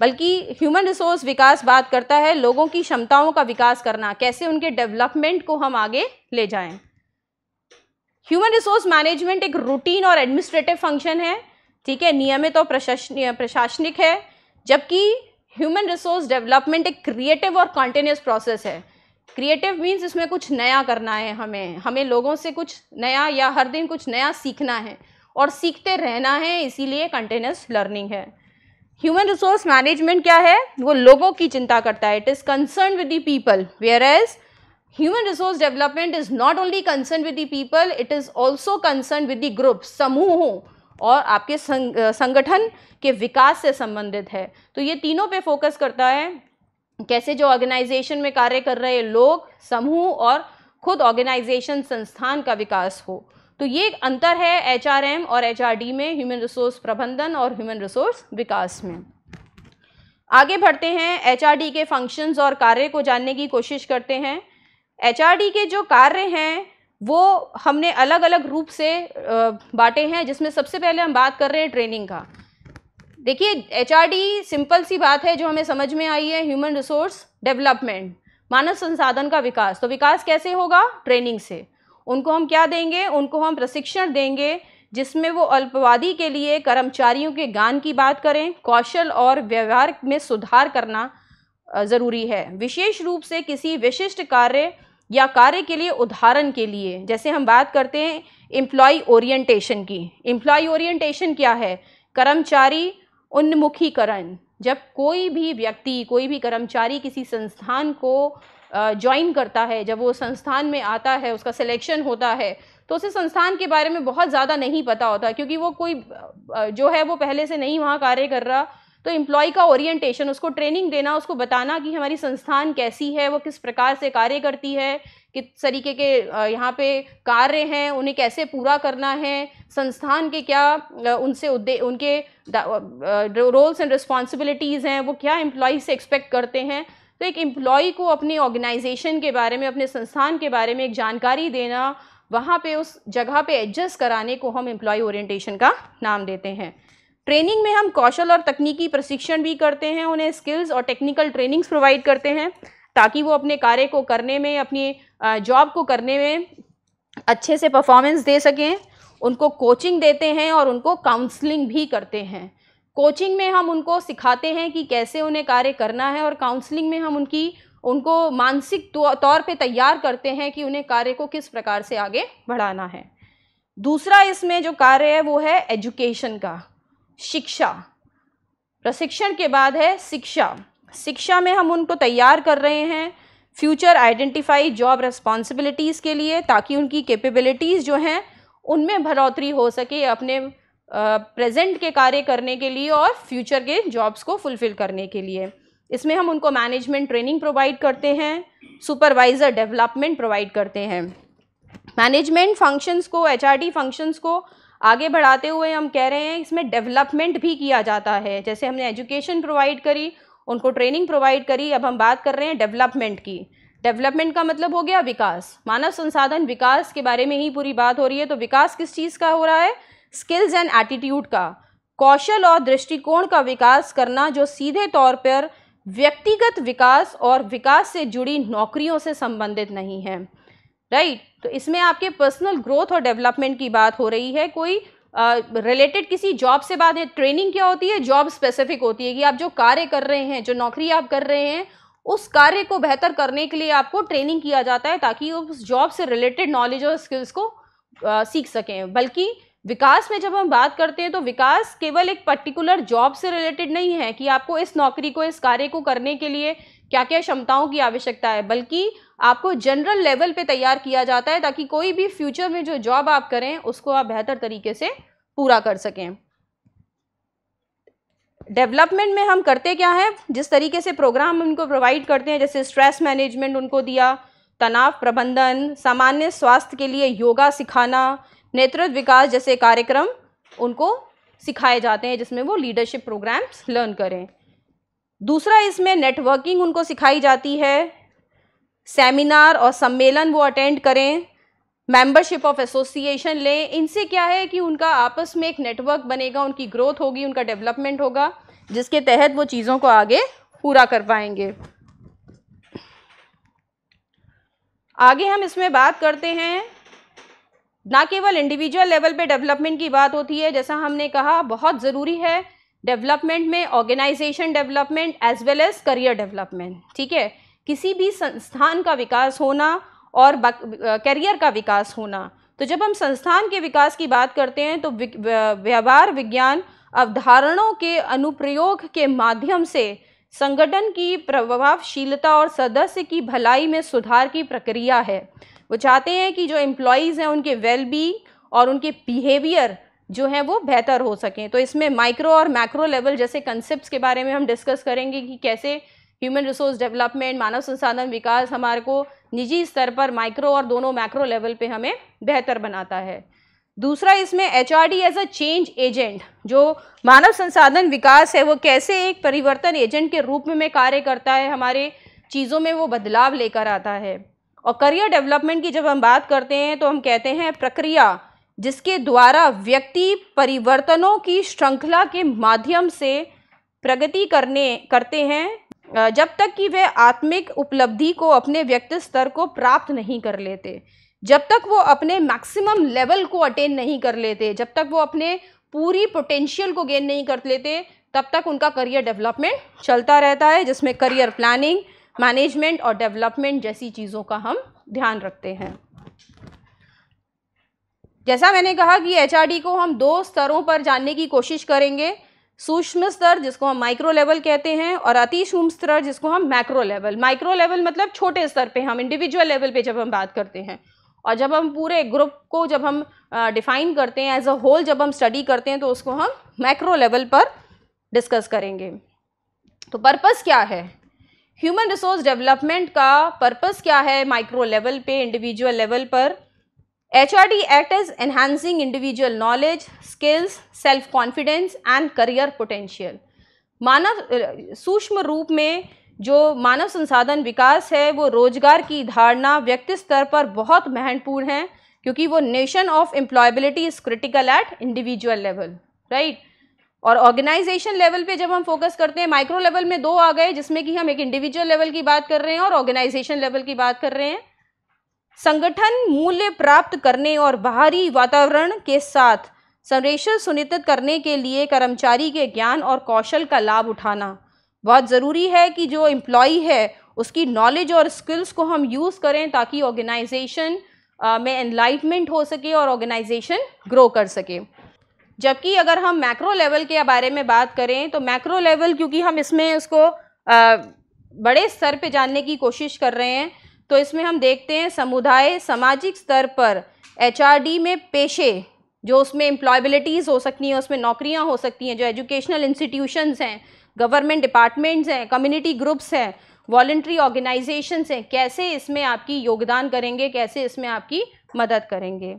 बल्कि ह्यूमन रिसोर्स विकास बात करता है लोगों की क्षमताओं का विकास करना कैसे उनके डेवलपमेंट को हम आगे ले जाएं ह्यूमन रिसोर्स मैनेजमेंट एक रूटीन और एडमिनिस्ट्रेटिव फंक्शन है ठीक है नियमित और प्रशासनिक है जबकि ह्यूमन रिसोर्स डेवलपमेंट एक क्रिएटिव और कॉन्टीन्यूस प्रोसेस है क्रिएटिव मीन्स इसमें कुछ नया करना है हमें हमें लोगों से कुछ नया या हर दिन कुछ नया सीखना है और सीखते रहना है इसीलिए कंटिन्यूस लर्निंग है ह्यूमन रिसोर्स मैनेजमेंट क्या है वो लोगों की चिंता करता है it is concern with the people whereas human resource development is not only concern with the people it is also concern with the group समूहों और आपके संग, संगठन के विकास से संबंधित है तो ये तीनों पे फोकस करता है कैसे जो ऑर्गेनाइजेशन में कार्य कर रहे लोग समूह और खुद ऑर्गेनाइजेशन संस्थान का विकास हो तो ये एक अंतर है एच और एच में ह्यूमन रिसोर्स प्रबंधन और ह्यूमन रिसोर्स विकास में आगे बढ़ते हैं एच के फंक्शंस और कार्य को जानने की कोशिश करते हैं एच के जो कार्य हैं वो हमने अलग अलग रूप से बांटे हैं जिसमें सबसे पहले हम बात कर रहे हैं ट्रेनिंग का देखिए एचआरडी सिंपल सी बात है जो हमें समझ में आई है ह्यूमन रिसोर्स डेवलपमेंट मानव संसाधन का विकास तो विकास कैसे होगा ट्रेनिंग से उनको हम क्या देंगे उनको हम प्रशिक्षण देंगे जिसमें वो अल्पवादी के लिए कर्मचारियों के ज्ञान की बात करें कौशल और व्यवहार में सुधार करना ज़रूरी है विशेष रूप से किसी विशिष्ट कार्य या कार्य के लिए उदाहरण के लिए जैसे हम बात करते हैं एम्प्लॉय ओरिएंटेशन की एम्प्लॉय ओरिएंटेशन क्या है कर्मचारी उन्मुखीकरण जब कोई भी व्यक्ति कोई भी कर्मचारी किसी संस्थान को ज्वाइन करता है जब वो संस्थान में आता है उसका सिलेक्शन होता है तो उसे संस्थान के बारे में बहुत ज़्यादा नहीं पता होता क्योंकि वो कोई जो है वो पहले से नहीं वहाँ कार्य कर रहा तो एम्प्लॉय का ओरिएंटेशन उसको ट्रेनिंग देना उसको बताना कि हमारी संस्थान कैसी है वो किस प्रकार से कार्य करती है किस तरीके के यहाँ पे कार्य हैं उन्हें कैसे पूरा करना है संस्थान के क्या उनसे उद्दे उनके रोल्स एंड रिस्पॉन्सिबिलिटीज़ हैं वो क्या एम्प्लॉय से एक्सपेक्ट करते हैं तो एक एम्प्लॉय को अपने ऑर्गेनाइजेशन के बारे में अपने संस्थान के बारे में एक जानकारी देना वहाँ पे उस जगह पे एडजस्ट कराने को हम एम्प्लॉय ओरिएंटेशन का नाम देते हैं ट्रेनिंग में हम कौशल और तकनीकी प्रशिक्षण भी करते हैं उन्हें स्किल्स और टेक्निकल ट्रेनिंग्स प्रोवाइड करते हैं ताकि वो अपने कार्य को करने में अपनी जॉब को करने में अच्छे से परफॉर्मेंस दे सकें उनको कोचिंग देते हैं और उनको काउंसलिंग भी करते हैं कोचिंग में हम उनको सिखाते हैं कि कैसे उन्हें कार्य करना है और काउंसलिंग में हम उनकी उनको मानसिक तौर पे तैयार करते हैं कि उन्हें कार्य को किस प्रकार से आगे बढ़ाना है दूसरा इसमें जो कार्य है वो है एजुकेशन का शिक्षा प्रशिक्षण के बाद है शिक्षा शिक्षा में हम उनको तैयार कर रहे हैं फ्यूचर आइडेंटिफाई जॉब रिस्पॉन्सिबिलिटीज़ के लिए ताकि उनकी कैपेबिलिटीज़ जो हैं उनमें बढ़ोतरी हो सके अपने प्रेजेंट के कार्य करने के लिए और फ्यूचर के जॉब्स को फुलफ़िल करने के लिए इसमें हम उनको मैनेजमेंट ट्रेनिंग प्रोवाइड करते हैं सुपरवाइज़र डेवलपमेंट प्रोवाइड करते हैं मैनेजमेंट फंक्शंस को एचआरडी फंक्शंस को आगे बढ़ाते हुए हम कह रहे हैं इसमें डेवलपमेंट भी किया जाता है जैसे हमने एजुकेशन प्रोवाइड करी उनको ट्रेनिंग प्रोवाइड करी अब हम बात कर रहे हैं डेवलपमेंट की डेवलपमेंट का मतलब हो गया विकास मानव संसाधन विकास के बारे में ही पूरी बात हो रही है तो विकास किस चीज़ का हो रहा है स्किल्स एंड एटीट्यूड का कौशल और दृष्टिकोण का विकास करना जो सीधे तौर पर व्यक्तिगत विकास और विकास से जुड़ी नौकरियों से संबंधित नहीं है राइट right? तो इसमें आपके पर्सनल ग्रोथ और डेवलपमेंट की बात हो रही है कोई रिलेटेड किसी जॉब से बात है ट्रेनिंग क्या होती है जॉब स्पेसिफिक होती है कि आप जो कार्य कर रहे हैं जो नौकरी आप कर रहे हैं उस कार्य को बेहतर करने के लिए आपको ट्रेनिंग किया जाता है ताकि उस जॉब से रिलेटेड नॉलेज और स्किल्स को आ, सीख सकें बल्कि विकास में जब हम बात करते हैं तो विकास केवल एक पर्टिकुलर जॉब से रिलेटेड नहीं है कि आपको इस नौकरी को इस कार्य को करने के लिए क्या क्या क्षमताओं की आवश्यकता है बल्कि आपको जनरल लेवल पे तैयार किया जाता है ताकि कोई भी फ्यूचर में जो जॉब आप करें उसको आप बेहतर तरीके से पूरा कर सकें डेवलपमेंट में हम करते क्या है जिस तरीके से प्रोग्राम उनको प्रोवाइड करते हैं जैसे स्ट्रेस मैनेजमेंट उनको दिया तनाव प्रबंधन सामान्य स्वास्थ्य के लिए योगा सिखाना नेतृत्व विकास जैसे कार्यक्रम उनको सिखाए जाते हैं जिसमें वो लीडरशिप प्रोग्राम्स लर्न करें दूसरा इसमें नेटवर्किंग उनको सिखाई जाती है सेमिनार और सम्मेलन वो अटेंड करें मेंबरशिप ऑफ एसोसिएशन लें इनसे क्या है कि उनका आपस में एक नेटवर्क बनेगा उनकी ग्रोथ होगी उनका डेवलपमेंट होगा जिसके तहत वो चीज़ों को आगे पूरा कर पाएंगे आगे हम इसमें बात करते हैं ना केवल इंडिविजुअल लेवल पे डेवलपमेंट की बात होती है जैसा हमने कहा बहुत ज़रूरी है डेवलपमेंट में organisation development as well as career development ठीक है किसी भी संस्थान का विकास होना और करियर का विकास होना तो जब हम संस्थान के विकास की बात करते हैं तो व्यवहार विज्ञान अवधारणों के अनुप्रयोग के माध्यम से संगठन की प्रभावशीलता और सदस्य की भलाई में सुधार की प्रक्रिया है वो चाहते हैं कि जो एम्प्लॉयज़ हैं उनके वेलबींग और उनके बिहेवियर जो है वो बेहतर हो सकें तो इसमें माइक्रो और मैक्रो लेवल जैसे कंसेप्ट के बारे में हम डिस्कस करेंगे कि कैसे ह्यूमन रिसोर्स डेवलपमेंट मानव संसाधन विकास हमारे को निजी स्तर पर माइक्रो और दोनों मैक्रो लेवल पे हमें बेहतर बनाता है दूसरा इसमें H R D as a change agent जो मानव संसाधन विकास है वो कैसे एक परिवर्तन एजेंट के रूप में कार्य करता है हमारे चीज़ों में वो बदलाव लेकर आता है और करियर डेवलपमेंट की जब हम बात करते हैं तो हम कहते हैं प्रक्रिया जिसके द्वारा व्यक्ति परिवर्तनों की श्रृंखला के माध्यम से प्रगति करने करते हैं जब तक कि वे आत्मिक उपलब्धि को अपने व्यक्ति स्तर को प्राप्त नहीं कर लेते जब तक वो अपने मैक्सिमम लेवल को अटेन नहीं कर लेते जब तक वो अपने पूरी पोटेंशियल को गेन नहीं कर लेते तब तक उनका करियर डेवलपमेंट चलता रहता है जिसमें करियर प्लानिंग मैनेजमेंट और डेवलपमेंट जैसी चीज़ों का हम ध्यान रखते हैं जैसा मैंने कहा कि एच को हम दो स्तरों पर जानने की कोशिश करेंगे सूक्ष्म स्तर जिसको हम माइक्रो लेवल कहते हैं और अति सूक्ष्म स्तर जिसको हम मैक्रो लेवल माइक्रो लेवल मतलब छोटे स्तर पे हम इंडिविजुअल लेवल पे जब हम बात करते हैं और जब हम पूरे ग्रुप को जब हम डिफाइन करते हैं एज अ होल जब हम स्टडी करते हैं तो उसको हम मैक्रो लेवल पर डिस्कस करेंगे तो पर्पस क्या है ह्यूमन रिसोर्स डेवलपमेंट का पर्पस क्या है माइक्रो लेवल पे इंडिविजुअल लेवल पर HRD Act is enhancing individual knowledge, skills, self-confidence and career potential. मानव सूक्ष्म रूप में जो मानव संसाधन विकास है वो रोजगार की धारणा व्यक्ति स्तर पर बहुत महत्वपूर्ण है क्योंकि वो notion of employability is critical at individual level right और ऑर्गेनाइजेशन लेवल पे जब हम फोकस करते हैं माइक्रो लेवल में दो आ गए जिसमें कि हम एक इंडिविजुअल लेवल की बात कर रहे हैं और ऑर्गेनाइजेशन लेवल की बात कर रहे हैं संगठन मूल्य प्राप्त करने और बाहरी वातावरण के साथ संरेशन सुनिश्चित करने के लिए कर्मचारी के ज्ञान और कौशल का लाभ उठाना बहुत ज़रूरी है कि जो एम्प्लॉई है उसकी नॉलेज और स्किल्स को हम यूज़ करें ताकि ऑर्गेनाइजेशन में एनलाइटमेंट हो सके और ऑर्गेनाइजेशन ग्रो कर सके जबकि अगर हम मैक्रो लेवल के बारे में बात करें तो मैक्रो लेवल क्योंकि हम इसमें उसको आ, बड़े स्तर पे जानने की कोशिश कर रहे हैं तो इसमें हम देखते हैं समुदाय सामाजिक स्तर पर एच में पेशे जो उसमें एम्प्लॉयबिलिटीज़ हो सकती हैं उसमें नौकरियां हो सकती हैं जो एजुकेशनल इंस्टीट्यूशंस हैं गवर्नमेंट डिपार्टमेंट्स हैं कम्युनिटी ग्रुप्स हैं वॉल्ट्री ऑर्गेनाइजेशंस हैं कैसे इसमें आपकी योगदान करेंगे कैसे इसमें आपकी मदद करेंगे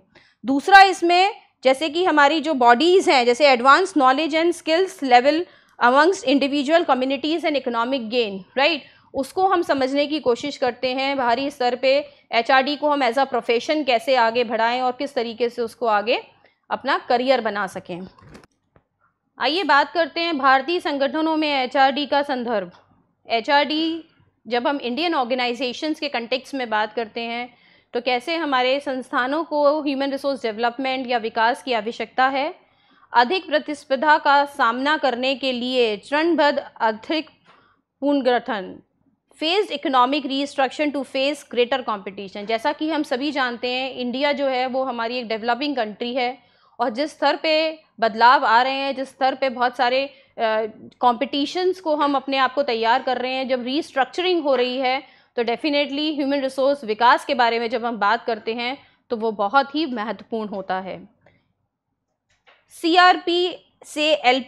दूसरा इसमें जैसे कि हमारी जो बॉडीज़ हैं जैसे advance knowledge and skills level amongst individual communities and economic gain right उसको हम समझने की कोशिश करते हैं बाहरी स्तर पे एचआरडी को हम एज आ प्रोफेशन कैसे आगे बढ़ाएं और किस तरीके से उसको आगे अपना करियर बना सकें आइए बात करते हैं भारतीय संगठनों में एचआरडी का संदर्भ एचआरडी जब हम इंडियन ऑर्गेनाइजेशंस के कंटेक्स में बात करते हैं तो कैसे हमारे संस्थानों को ह्यूमन रिसोर्स डेवलपमेंट या विकास की आवश्यकता है अधिक प्रतिस्पर्धा का सामना करने के लिए चरणबद्ध अधिक पुनर्गठन phased economic restructure to face greater competition जैसा कि हम सभी जानते हैं इंडिया जो है वो हमारी एक डेवलपिंग कंट्री है और जिस स्तर पे बदलाव आ रहे हैं जिस स्तर पे बहुत सारे कॉम्पिटिशन्स को हम अपने आप को तैयार कर रहे हैं जब रीस्ट्रक्चरिंग हो रही है तो डेफिनेटली ह्यूमन रिसोर्स विकास के बारे में जब हम बात करते हैं तो वो बहुत ही महत्वपूर्ण होता है सी से एल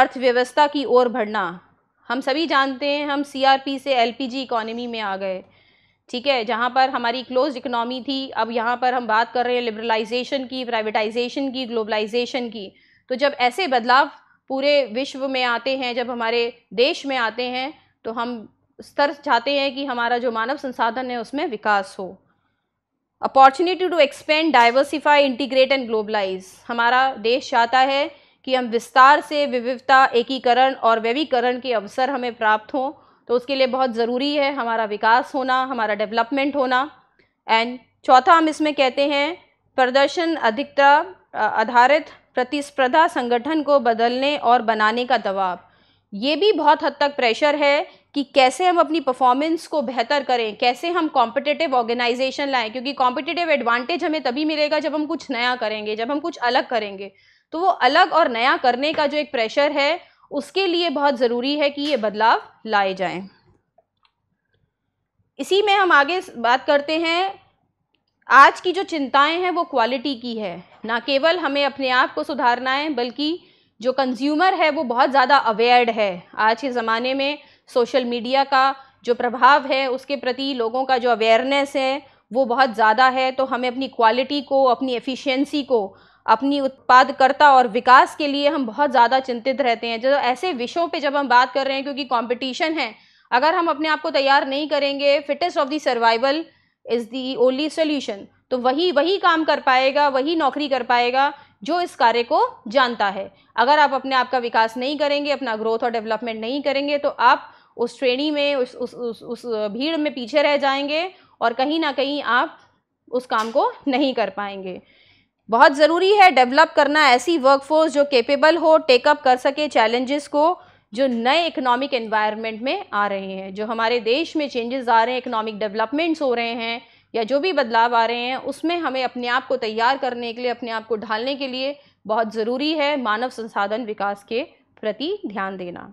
अर्थव्यवस्था की ओर बढ़ना हम सभी जानते हैं हम सीआरपी से एलपीजी इकोनॉमी में आ गए ठीक है जहाँ पर हमारी क्लोज इकोनॉमी थी अब यहाँ पर हम बात कर रहे हैं लिबरलाइजेशन की प्राइवेटाइजेशन की ग्लोबलाइजेशन की तो जब ऐसे बदलाव पूरे विश्व में आते हैं जब हमारे देश में आते हैं तो हम स्तर चाहते हैं कि हमारा जो मानव संसाधन है उसमें विकास हो opportunity to expand diversify integrate and globalise हमारा देश चाहता है कि हम विस्तार से विविधता एकीकरण और वैवीकरण के अवसर हमें प्राप्त हों तो उसके लिए बहुत ज़रूरी है हमारा विकास होना हमारा डेवलपमेंट होना एंड चौथा हम इसमें कहते हैं प्रदर्शन अधिकता आधारित प्रतिस्पर्धा संगठन को बदलने और बनाने का दबाव ये भी बहुत हद तक प्रेशर है कि कैसे हम अपनी परफॉर्मेंस को बेहतर करें कैसे हम कॉम्पिटेटिव ऑर्गेनाइजेशन लाएं क्योंकि कॉम्पिटेटिव एडवांटेज हमें तभी मिलेगा जब हम कुछ नया करेंगे जब हम कुछ अलग करेंगे तो वो अलग और नया करने का जो एक प्रेशर है उसके लिए बहुत ज़रूरी है कि ये बदलाव लाए जाएं इसी में हम आगे बात करते हैं आज की जो चिंताएं हैं वो क्वालिटी की है ना केवल हमें अपने आप को सुधारना है बल्कि जो कंज्यूमर है वो बहुत ज़्यादा अवेयर्ड है आज के ज़माने में सोशल मीडिया का जो प्रभाव है उसके प्रति लोगों का जो अवेयरनेस है वो बहुत ज़्यादा है तो हमें अपनी क्वालिटी को अपनी एफिशिएंसी को अपनी उत्पादकर्ता और विकास के लिए हम बहुत ज़्यादा चिंतित रहते हैं जो ऐसे विषयों पे जब हम बात कर रहे हैं क्योंकि कंपटीशन है अगर हम अपने आप को तैयार नहीं करेंगे fittest of the survival is the only solution तो वही वही काम कर पाएगा वही नौकरी कर पाएगा जो इस कार्य को जानता है अगर आप अपने आप का विकास नहीं करेंगे अपना ग्रोथ और डेवलपमेंट नहीं करेंगे तो आप उस श्रेणी में उस उस उस, उस भीड़ में पीछे रह जाएंगे और कहीं ना कहीं आप उस काम को नहीं कर पाएंगे बहुत ज़रूरी है डेवलप करना ऐसी वर्कफोर्स जो केपेबल हो टेकअप कर सके चैलेंजेस को जो नए इकोनॉमिक एनवायरनमेंट में आ रहे हैं जो हमारे देश में चेंजेस आ रहे हैं इकोनॉमिक डेवलपमेंट्स हो रहे हैं या जो भी बदलाव आ रहे हैं उसमें हमें अपने आप को तैयार करने के लिए अपने आप को ढालने के लिए बहुत ज़रूरी है मानव संसाधन विकास के प्रति ध्यान देना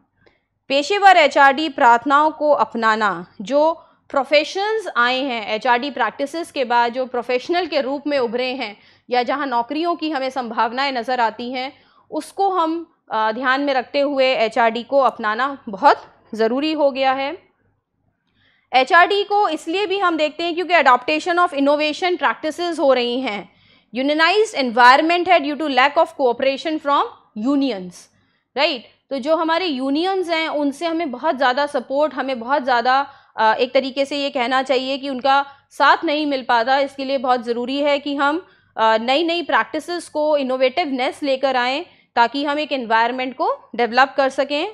पेशेवर एच प्रार्थनाओं को अपनाना जो प्रोफेशंस आए हैं एचआरडी प्रैक्टिसेस के बाद जो प्रोफेशनल के रूप में उभरे हैं या जहाँ नौकरियों की हमें संभावनाएं नज़र आती हैं उसको हम ध्यान में रखते हुए एच को अपनाना बहुत ज़रूरी हो गया है एच को इसलिए भी हम देखते हैं क्योंकि अडाप्टेशन ऑफ इनोवेशन प्रैक्टिसेस हो रही हैं यूनिनाइज एनवायरमेंट है due to lack of cooperation from unions right तो जो हमारे यूनियंस हैं उनसे हमें बहुत ज़्यादा सपोर्ट हमें बहुत ज़्यादा एक तरीके से ये कहना चाहिए कि उनका साथ नहीं मिल पाता इसके लिए बहुत ज़रूरी है कि हम नई नई प्रैक्टिसेस को इनोवेटिवनेस लेकर आएँ ताकि हम एक एनवायरनमेंट को डेवलप कर सकें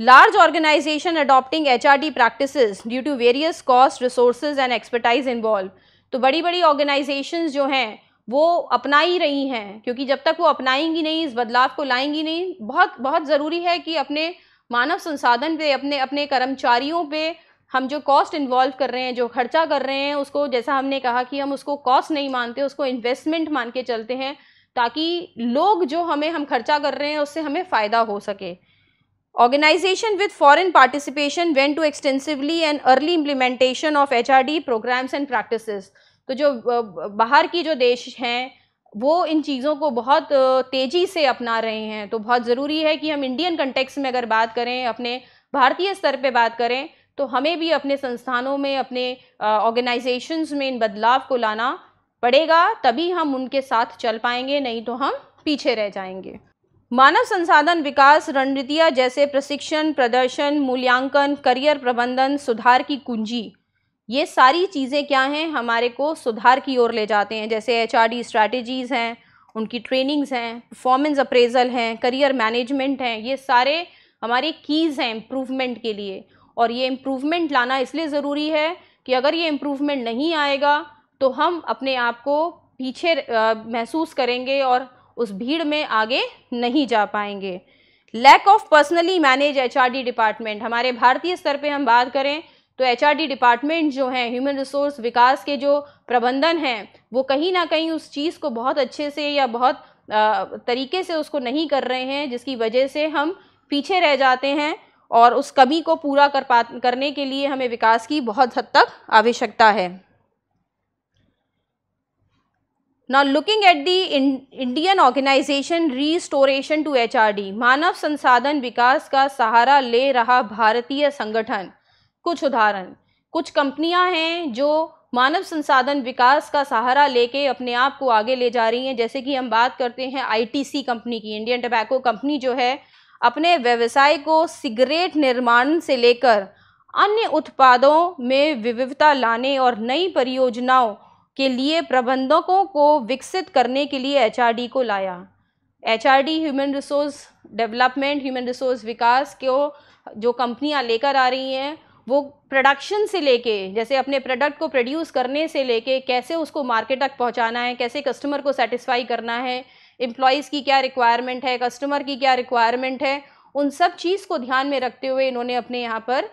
large organisation adopting H R T practice due to various cost resource and expertise involve तो बड़ी बड़ी ऑर्गेनाइजेशन जो हैं वो अपना ही रही हैं क्योंकि जब तक वो अपनाएंगी नहीं इस बदलाव को लाएंगी नहीं बहुत बहुत ज़रूरी है कि अपने मानव संसाधन पे अपने अपने कर्मचारियों पे हम जो कॉस्ट इन्वॉल्व कर रहे हैं जो खर्चा कर रहे हैं उसको जैसा हमने कहा कि हम उसको कॉस्ट नहीं मानते उसको इन्वेस्टमेंट मान के चलते हैं ताकि लोग जो हमें हम खर्चा कर रहे हैं उससे हमें फ़ायदा हो सके organisation foreign participation went to extensively and early implementation of H R D programmes and practice तो जो बाहर की जो देश हैं वो इन चीज़ों को बहुत तेज़ी से अपना रहे हैं तो बहुत ज़रूरी है कि हम इंडियन कंटेक्स में अगर बात करें अपने भारतीय स्तर पर बात करें तो हमें भी अपने संस्थानों में अपने ऑर्गेनाइजेशंस में इन बदलाव को लाना पड़ेगा तभी हम उनके साथ चल पाएंगे नहीं तो हम पीछे रह जाएंगे मानव संसाधन विकास रणनीतियाँ जैसे प्रशिक्षण प्रदर्शन मूल्यांकन करियर प्रबंधन सुधार की कुंजी ये सारी चीज़ें क्या हैं हमारे को सुधार की ओर ले जाते हैं जैसे एच आर स्ट्रैटेजीज़ हैं उनकी ट्रेनिंग्स हैं परफॉर्मेंस अप्रेजल हैं करियर मैनेजमेंट हैं ये सारे हमारे कीज़ हैं इम्प्रूवमेंट के लिए और ये इम्प्रूवमेंट लाना इसलिए ज़रूरी है कि अगर ये इम्प्रूवमेंट नहीं आएगा तो हम अपने आप को पीछे महसूस करेंगे और उस भीड़ में आगे नहीं जा पाएंगे lack of personally manage the department हमारे भारतीय स्तर पर हम बात करें तो डी डिपार्टमेंट जो हैं ह्यूमन रिसोर्स विकास के जो प्रबंधन हैं वो कहीं ना कहीं उस चीज़ को बहुत अच्छे से या बहुत तरीके से उसको नहीं कर रहे हैं जिसकी वजह से हम पीछे रह जाते हैं और उस कमी को पूरा कर पा करने के लिए हमें विकास की बहुत हद तक आवश्यकता है now looking at the indian to H R D मानव संसाधन विकास का सहारा ले रहा भारतीय संगठन कुछ उदाहरण कुछ कंपनियां हैं जो मानव संसाधन विकास का सहारा लेके अपने आप को आगे ले जा रही हैं जैसे कि हम बात करते हैं आईटीसी कंपनी की इंडियन टबैको कंपनी जो है अपने व्यवसाय को सिगरेट निर्माण से लेकर अन्य उत्पादों में विविधता लाने और नई परियोजनाओं के लिए प्रबंधकों को विकसित करने के लिए एचआरडी को लाया HRD human resource development human resource विकास को जो कंपनियां लेकर आ रही हैं वो प्रोडक्शन से लेके जैसे अपने प्रोडक्ट को प्रोड्यूस करने से लेके कैसे उसको मार्केट तक पहुंचाना है कैसे कस्टमर को सेटिस्फाई करना है एम्प्लॉयज़ की क्या रिक्वायरमेंट है कस्टमर की क्या रिक्वायरमेंट है उन सब चीज़ को ध्यान में रखते हुए इन्होंने अपने यहाँ पर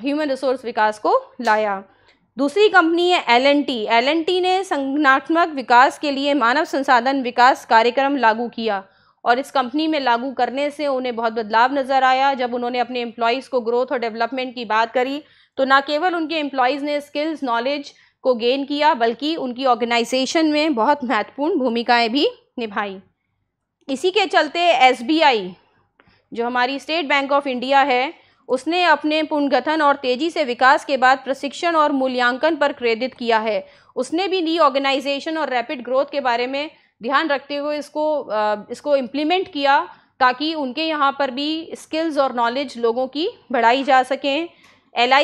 ह्यूमन रिसोर्स विकास को लाया दूसरी कंपनी है L and T L and T ने संगठनात्मक विकास के लिए मानव संसाधन विकास कार्यक्रम लागू किया और इस कंपनी में लागू करने से उन्हें बहुत बदलाव नज़र आया जब उन्होंने अपने एम्प्लॉयज़ को ग्रोथ और डेवलपमेंट की बात करी तो ना केवल उनके एम्प्लॉयज़ ने स्किल्स नॉलेज को गेन किया बल्कि उनकी ऑर्गेनाइजेशन में बहुत महत्वपूर्ण भूमिकाएँ भी निभाई इसी के चलते एसबीआई जो हमारी स्टेट बैंक ऑफ इंडिया है उसने अपने पुनर्गठन और तेजी से विकास के बाद प्रशिक्षण और मूल्यांकन पर क्रेडिट किया है उसने भी नी ऑर्गेनाइजेशन और रैपिड ग्रोथ के बारे में ध्यान रखते हुए इसको इसको इम्प्लीमेंट किया ताकि उनके यहाँ पर भी स्किल्स और नॉलेज लोगों की बढ़ाई जा सकें L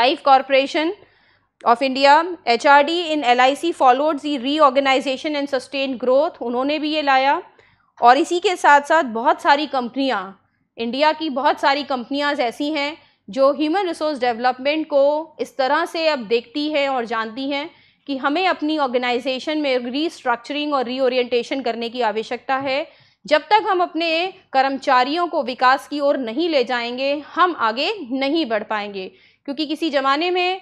life corporation of India H R D in L I C followed the reorganisation and sustain growth उन्होंने भी ये लाया और इसी के साथ साथ बहुत सारी कंपनियाँ इंडिया की बहुत सारी कंपनियाँ ऐसी हैं जो ह्यूमन रिसोर्स डेवलपमेंट को इस तरह से अब देखती हैं और जानती हैं कि हमें अपनी ऑर्गेनाइजेशन में रीस्ट्रक्चरिंग और रीओरिएंटेशन करने की आवश्यकता है जब तक हम अपने कर्मचारियों को विकास की ओर नहीं ले जाएंगे हम आगे नहीं बढ़ पाएंगे क्योंकि किसी ज़माने में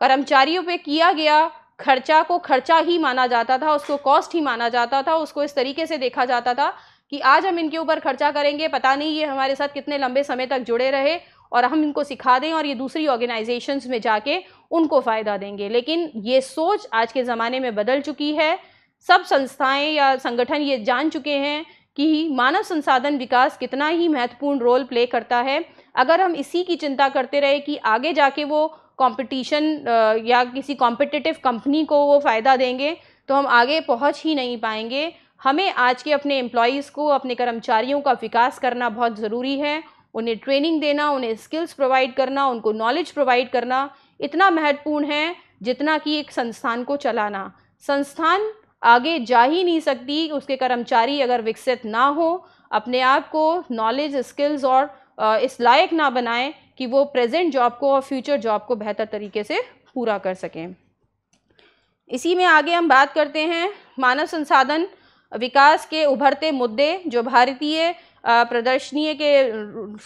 कर्मचारियों पे किया गया खर्चा को खर्चा ही माना जाता था उसको कॉस्ट ही माना जाता था उसको इस तरीके से देखा जाता था कि आज हम इनके ऊपर खर्चा करेंगे पता नहीं ये हमारे साथ कितने लंबे समय तक जुड़े रहे और हम इनको सिखा दें और ये दूसरी ऑर्गेनाइजेशंस में जाके उनको फ़ायदा देंगे लेकिन ये सोच आज के ज़माने में बदल चुकी है सब संस्थाएं या संगठन ये जान चुके हैं कि मानव संसाधन विकास कितना ही महत्वपूर्ण रोल प्ले करता है अगर हम इसी की चिंता करते रहे कि आगे जाके वो कंपटीशन uh, या किसी कॉम्पिटिटिव कंपनी को वो फ़ायदा देंगे तो हम आगे पहुंच ही नहीं पाएंगे हमें आज के अपने एम्प्लॉयज़ को अपने कर्मचारियों का विकास करना बहुत ज़रूरी है उन्हें ट्रेनिंग देना उन्हें स्किल्स प्रोवाइड करना उनको नॉलेज प्रोवाइड करना इतना महत्वपूर्ण है जितना कि एक संस्थान को चलाना संस्थान आगे जा ही नहीं सकती उसके कर्मचारी अगर विकसित ना हो अपने आप को नॉलेज स्किल्स और uh, इस लायक ना बनाएं कि वो प्रेजेंट जॉब को और फ्यूचर जॉब को बेहतर तरीके से पूरा कर सकें इसी में आगे हम बात करते हैं मानव संसाधन विकास के उभरते मुद्दे जो भारतीय प्रदर्शनीय के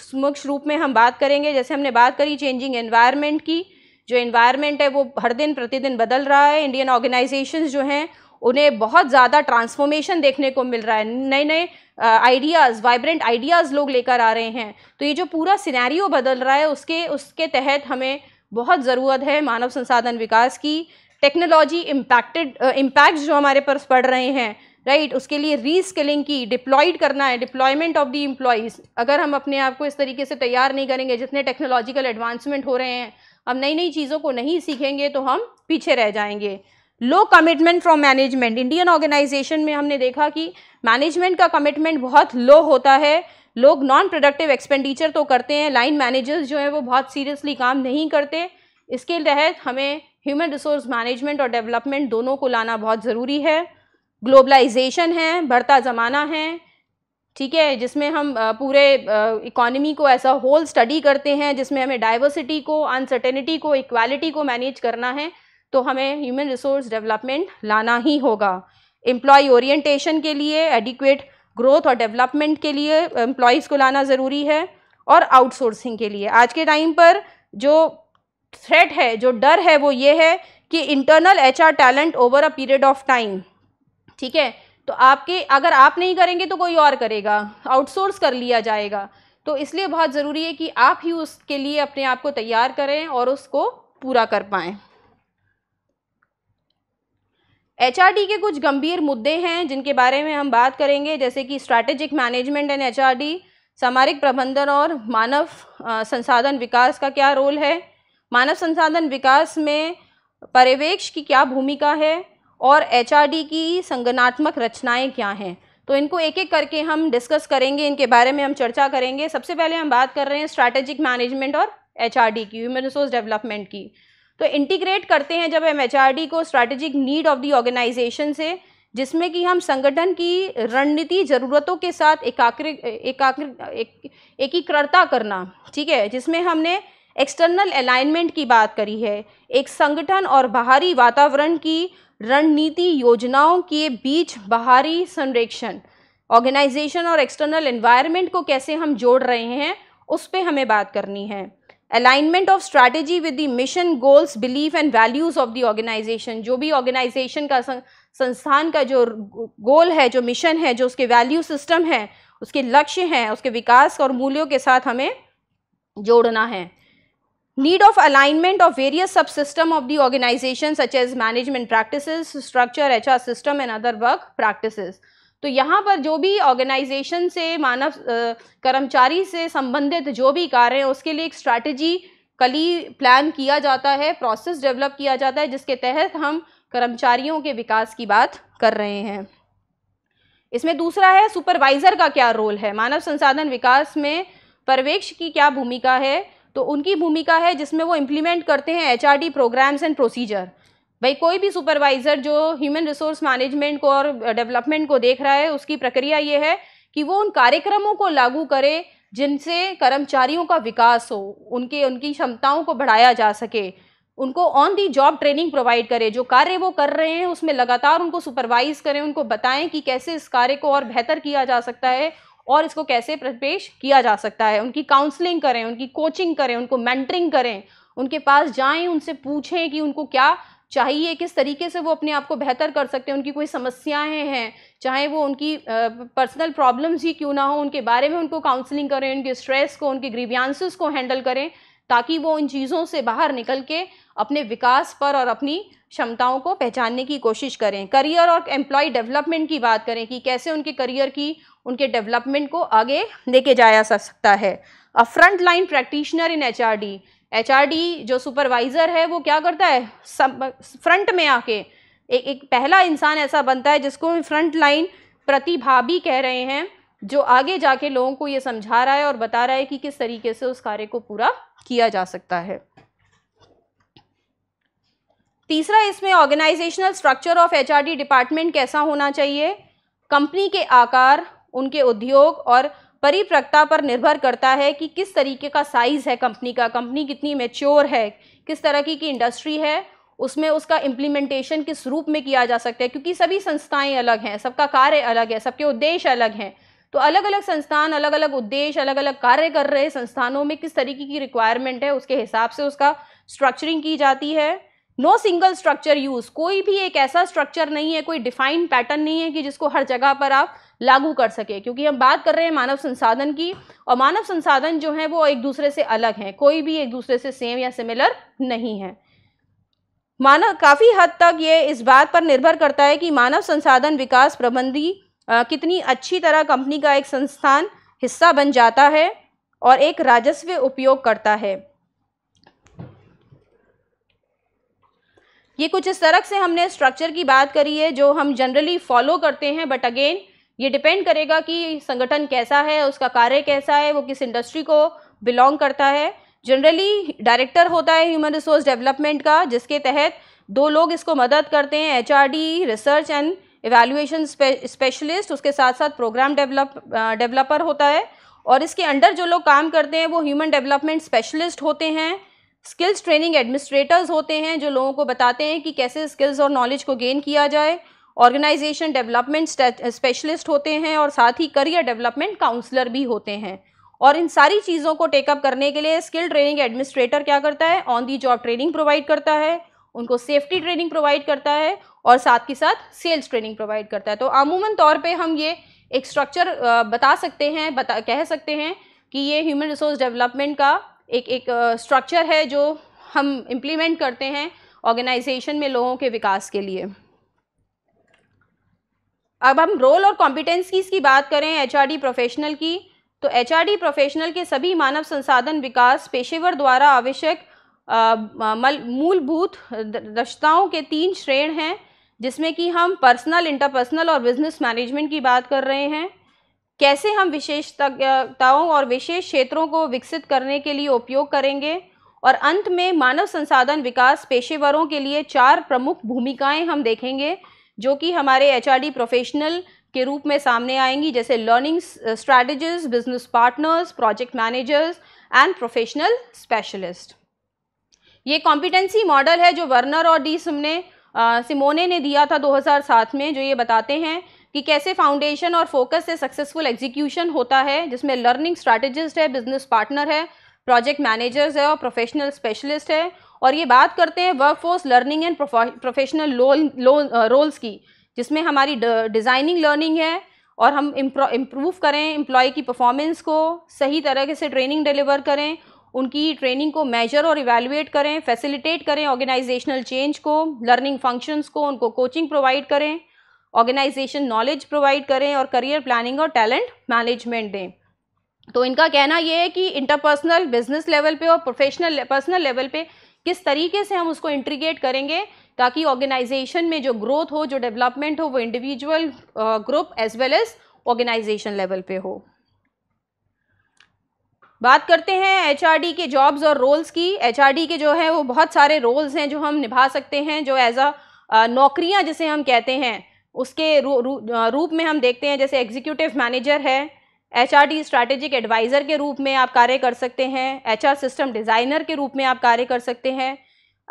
समक्ष रूप में हम बात करेंगे जैसे हमने बात करी चेंजिंग एनवायरनमेंट की जो इन्वायरमेंट है वो हर दिन प्रतिदिन बदल रहा है इंडियन ऑर्गेनाइजेशंस जो हैं उन्हें बहुत ज़्यादा ट्रांसफॉर्मेशन देखने को मिल रहा है नए नए आइडियाज़ वाइब्रेंट आइडियाज़ लोग लेकर आ रहे हैं तो ये जो पूरा सिनेरियो बदल रहा है उसके उसके तहत हमें बहुत ज़रूरत है मानव संसाधन विकास की टेक्नोलॉजी इम्पैक्टेड इम्पैक्ट जो हमारे पर पड़ रहे हैं राइट right? उसके लिए रीस्किलिंग की डिप्लॉयड करना है डिप्लॉयमेंट ऑफ दी इम्प्लॉयज़ अगर हम अपने आप को इस तरीके से तैयार नहीं करेंगे जितने टेक्नोलॉजिकल एडवांसमेंट हो रहे हैं हम नई नई चीज़ों को नहीं सीखेंगे तो हम पीछे रह जाएंगे low commitment from management Indian organisation में हमने देखा कि मैनेजमेंट का कमिटमेंट बहुत लो होता है लोग नॉन प्रोडक्टिव एक्सपेंडिचर तो करते हैं लाइन मैनेजर्स जो हैं वो बहुत सीरियसली काम नहीं करते इसके तहत हमें ह्यूमन रिसोर्स मैनेजमेंट और डेवलपमेंट दोनों को लाना बहुत ज़रूरी है ग्लोबलाइजेशन है बढ़ता ज़माना है ठीक है जिसमें हम पूरे इकोनॉमी को ऐसा होल स्टडी करते हैं जिसमें हमें डाइवर्सिटी को अनसर्टेनिटी को इक्वालिटी को मैनेज करना है तो हमें ह्यूमन रिसोर्स डेवलपमेंट लाना ही होगा एम्प्लॉय ओरिएंटेशन के लिए एडिक्वेट ग्रोथ और डेवलपमेंट के लिए एम्प्लॉयज़ uh, को लाना ज़रूरी है और आउटसोर्सिंग के लिए आज के टाइम पर जो थ्रेट है जो डर है वो ये है कि internal H talent over a period of time ठीक है तो आपके अगर आप नहीं करेंगे तो कोई और करेगा आउटसोर्स कर लिया जाएगा तो इसलिए बहुत ज़रूरी है कि आप ही उसके लिए अपने आप को तैयार करें और उसको पूरा कर पाएँ एचआरडी के कुछ गंभीर मुद्दे हैं जिनके बारे में हम बात करेंगे जैसे कि स्ट्रैटेजिक मैनेजमेंट एंड एचआरडी सामरिक प्रबंधन और मानव संसाधन विकास का क्या रोल है मानव संसाधन विकास में पर्यवेक्ष की क्या भूमिका है और एचआरडी की संगनात्मक रचनाएं क्या हैं तो इनको एक एक करके हम डिस्कस करेंगे इनके बारे में हम चर्चा करेंगे सबसे पहले हम बात कर रहे हैं स्ट्रैटेजिक मैनेजमेंट और एच की ह्यूमन रिसोर्स डेवलपमेंट की तो इंटीग्रेट करते हैं जब एम को strategic need of the organisation से जिसमें कि हम संगठन की रणनीति ज़रूरतों के साथ एकाग्र एकाग्र एक, एकीकृता करना ठीक है जिसमें हमने एक्सटर्नल अलाइनमेंट की बात करी है एक संगठन और बाहरी वातावरण की रणनीति योजनाओं के बीच बाहरी संरक्षण ऑर्गेनाइजेशन और एक्सटर्नल एनवायरनमेंट को कैसे हम जोड़ रहे हैं उस पर हमें बात करनी है alignment of strategy with the mission goals belief and values of the organisation जो भी ऑर्गेनाइजेशन का संस्थान का जो गोल है जो मिशन है जो उसके वैल्यू सिस्टम है उसके लक्ष्य हैं उसके विकास और मूल्यों के साथ हमें जोड़ना है need of alignment of various subsystem of the organisation such as management practice structure H R system and other work practices तो यहाँ पर जो भी ऑर्गेनाइजेशन से मानव कर्मचारी से संबंधित जो भी कार्य हैं उसके लिए एक स्ट्रैटेजी कली प्लान किया जाता है प्रोसेस डेवलप किया जाता है जिसके तहत हम कर्मचारियों के विकास की बात कर रहे हैं इसमें दूसरा है सुपरवाइज़र का क्या रोल है मानव संसाधन विकास में पर्यवेक्षक की क्या भूमिका है तो उनकी भूमिका है जिसमें वो इम्प्लीमेंट करते हैं एच प्रोग्राम्स एंड प्रोसीजर भाई कोई भी सुपरवाइज़र जो ह्यूमन रिसोर्स मैनेजमेंट को और डेवलपमेंट को देख रहा है उसकी प्रक्रिया ये है कि वो उन कार्यक्रमों को लागू करे जिनसे कर्मचारियों का विकास हो उनके उनकी क्षमताओं को बढ़ाया जा सके उनको on the job training provide करे जो कार्य वो कर रहे हैं उसमें लगातार उनको सुपरवाइज करें उनको बताएं कि कैसे इस कार्य को और बेहतर किया जा सकता है और इसको कैसे प्रपेश किया जा सकता है उनकी काउंसलिंग करें उनकी कोचिंग करें उनको मेंटरिंग करें उनके पास जाएं उनसे पूछें कि उनको क्या चाहिए किस तरीके से वो अपने आप को बेहतर कर सकते हैं उनकी कोई समस्याएं हैं चाहे वो उनकी पर्सनल प्रॉब्लम्स ही क्यों ना हो उनके बारे में उनको काउंसलिंग करें उनके स्ट्रेस को उनके ग्रीवियांसिस को हैंडल करें ताकि वो उन चीज़ों से बाहर निकल के अपने विकास पर और अपनी क्षमताओं को पहचानने की कोशिश करें करियर और एम्प्लॉय डेवलपमेंट की बात करें कि कैसे उनके करियर की उनके डेवलपमेंट को आगे लेके जाया जा सकता है a front line practitioner in H HRD जो सुपरवाइज़र है वो क्या करता है सब फ्रंट में आके एक एक पहला इंसान ऐसा बनता है जिसको फ्रंट लाइन प्रतिभावी कह रहे हैं जो आगे जाके लोगों को ये समझा रहा है और बता रहा है कि किस तरीके से उस कार्य को पूरा किया जा सकता है तीसरा इसमें organisational structure of HRD department कैसा होना चाहिए कंपनी के आकार उनके उद्योग और परिप्रक्ता पर निर्भर करता है कि किस तरीके का साइज़ है कंपनी का कंपनी कितनी मेच्योर है किस तरह की, की इंडस्ट्री है उसमें उसका इम्प्लीमेंटेशन किस रूप में किया जा सकता है क्योंकि सभी संस्थाएं अलग हैं सबका कार्य अलग है सबके उद्देश्य अलग हैं तो अलग अलग संस्थान अलग अलग उद्देश्य अलग अलग कार्य कर रहे संस्थानों में किस तरीके की रिक्वायरमेंट है उसके हिसाब से उसका स्ट्रक्चरिंग की जाती है नो सिंगल स्ट्रक्चर यूज़ कोई भी एक ऐसा स्ट्रक्चर नहीं है कोई डिफाइंड पैटर्न नहीं है कि जिसको हर जगह पर आप लागू कर सके क्योंकि हम बात कर रहे हैं मानव संसाधन की और मानव संसाधन जो है वो एक दूसरे से अलग हैं कोई भी एक दूसरे से सेम या सिमिलर नहीं है मानव काफ़ी हद तक ये इस बात पर निर्भर करता है कि मानव संसाधन विकास प्रबंधी कितनी अच्छी तरह कंपनी का एक संस्थान हिस्सा बन जाता है और एक राजस्व उपयोग करता है ये कुछ इस तरह से हमने स्ट्रक्चर की बात करी है जो हम जनरली फॉलो करते हैं बट अगेन ये डिपेंड करेगा कि संगठन कैसा है उसका कार्य कैसा है वो किस इंडस्ट्री को बिलोंग करता है जनरली डायरेक्टर होता है ह्यूमन रिसोर्स डेवलपमेंट का जिसके तहत दो लोग इसको मदद करते हैं H research and evaluation specialist उसके साथ साथ प्रोग्राम डेवलप डेवलपर होता है और इसके अंडर जो लोग काम करते हैं वो ह्यूमन डेवलपमेंट स्पेशलिस्ट होते हैं स्किल्स ट्रेनिंग एडमिनिस्ट्रेटर्स होते हैं जो लोगों को बताते हैं कि कैसे स्किल्स और नॉलेज को गेन किया जाए ऑर्गेनाइजेशन डेवलपमेंट स्पेशलिस्ट होते हैं और साथ ही करियर डेवलपमेंट काउंसलर भी होते हैं और इन सारी चीज़ों को टेकअप करने के लिए स्किल ट्रेनिंग एडमिनिस्ट्रेटर क्या करता है on the job training provide करता है उनको सेफ्टी ट्रेनिंग प्रोवाइड करता है और साथ के साथ सेल्स ट्रेनिंग प्रोवाइड करता है तो अमूमन तौर पे हम ये एक स्ट्रक्चर बता सकते हैं बता कह सकते हैं कि ये ह्यूमन रिसोर्स डेवलपमेंट का एक एक स्ट्रक्चर है जो हम इम्प्लीमेंट करते हैं ऑर्गेनाइजेशन में लोगों के विकास के लिए अब हम रोल और कॉम्पिटेंस की इसकी बात करें एच प्रोफेशनल की तो एच प्रोफेशनल के सभी मानव संसाधन विकास पेशेवर द्वारा आवश्यक मूलभूत दक्षताओं के तीन श्रेण हैं जिसमें कि हम पर्सनल इंटरपर्सनल और बिजनेस मैनेजमेंट की बात कर रहे हैं कैसे हम विशेषताओं और विशेष क्षेत्रों को विकसित करने के लिए उपयोग करेंगे और अंत में मानव संसाधन विकास पेशेवरों के लिए चार प्रमुख भूमिकाएं हम देखेंगे जो कि हमारे एच प्रोफेशनल के रूप में सामने आएंगी जैसे learning strategies business partners project managers and professional specialist ये कॉम्पिटेंसी मॉडल है जो वर्नर और डी सिम सिमोने ने दिया था 2007 में जो ये बताते हैं कि कैसे फाउंडेशन और फोकस से सक्सेसफुल एग्जीक्यूशन होता है जिसमें लर्निंग स्ट्रैटेजिस्ट है बिजनेस पार्टनर है प्रोजेक्ट मैनेजर्स है और प्रोफेशनल स्पेशलिस्ट है और ये बात करते हैं workforce learning and professional roles की जिसमें हमारी डिज़ाइनिंग लर्निंग है और हम इम्प्रूव करें एम्प्लॉय की परफॉर्मेंस को सही तरह से ट्रेनिंग डिलीवर करें उनकी ट्रेनिंग को मेजर और इवेलुएट करें फैसिलिटेट करें ऑर्गेनाइजेशनल चेंज को लर्निंग फंक्शंस को उनको कोचिंग प्रोवाइड करें ऑर्गेनाइजेशन नॉलेज प्रोवाइड करें और करियर प्लानिंग और टैलेंट मैनेजमेंट दें तो इनका कहना यह है कि इंटरपर्सनल बिजनेस लेवल पे और प्रोफेशनल पर्सनल लेवल पे किस तरीके से हम उसको इंट्रीगेट करेंगे ताकि ऑर्गेनाइजेशन में जो ग्रोथ हो जो डेवलपमेंट हो वो individual group as well as organisation level पे हो बात करते हैं एच के जॉब्स और रोल्स की एच के जो है वो बहुत सारे रोल्स हैं जो हम निभा सकते हैं जो एज अ uh, नौकरियाँ जिसे हम कहते हैं उसके रू, रू, uh, रूप में हम देखते हैं जैसे एग्जीक्यूटिव मैनेजर है H R D strategic advisor के रूप में आप कार्य कर सकते हैं एच आर सिस्टम डिज़ाइनर के रूप में आप कार्य कर सकते हैं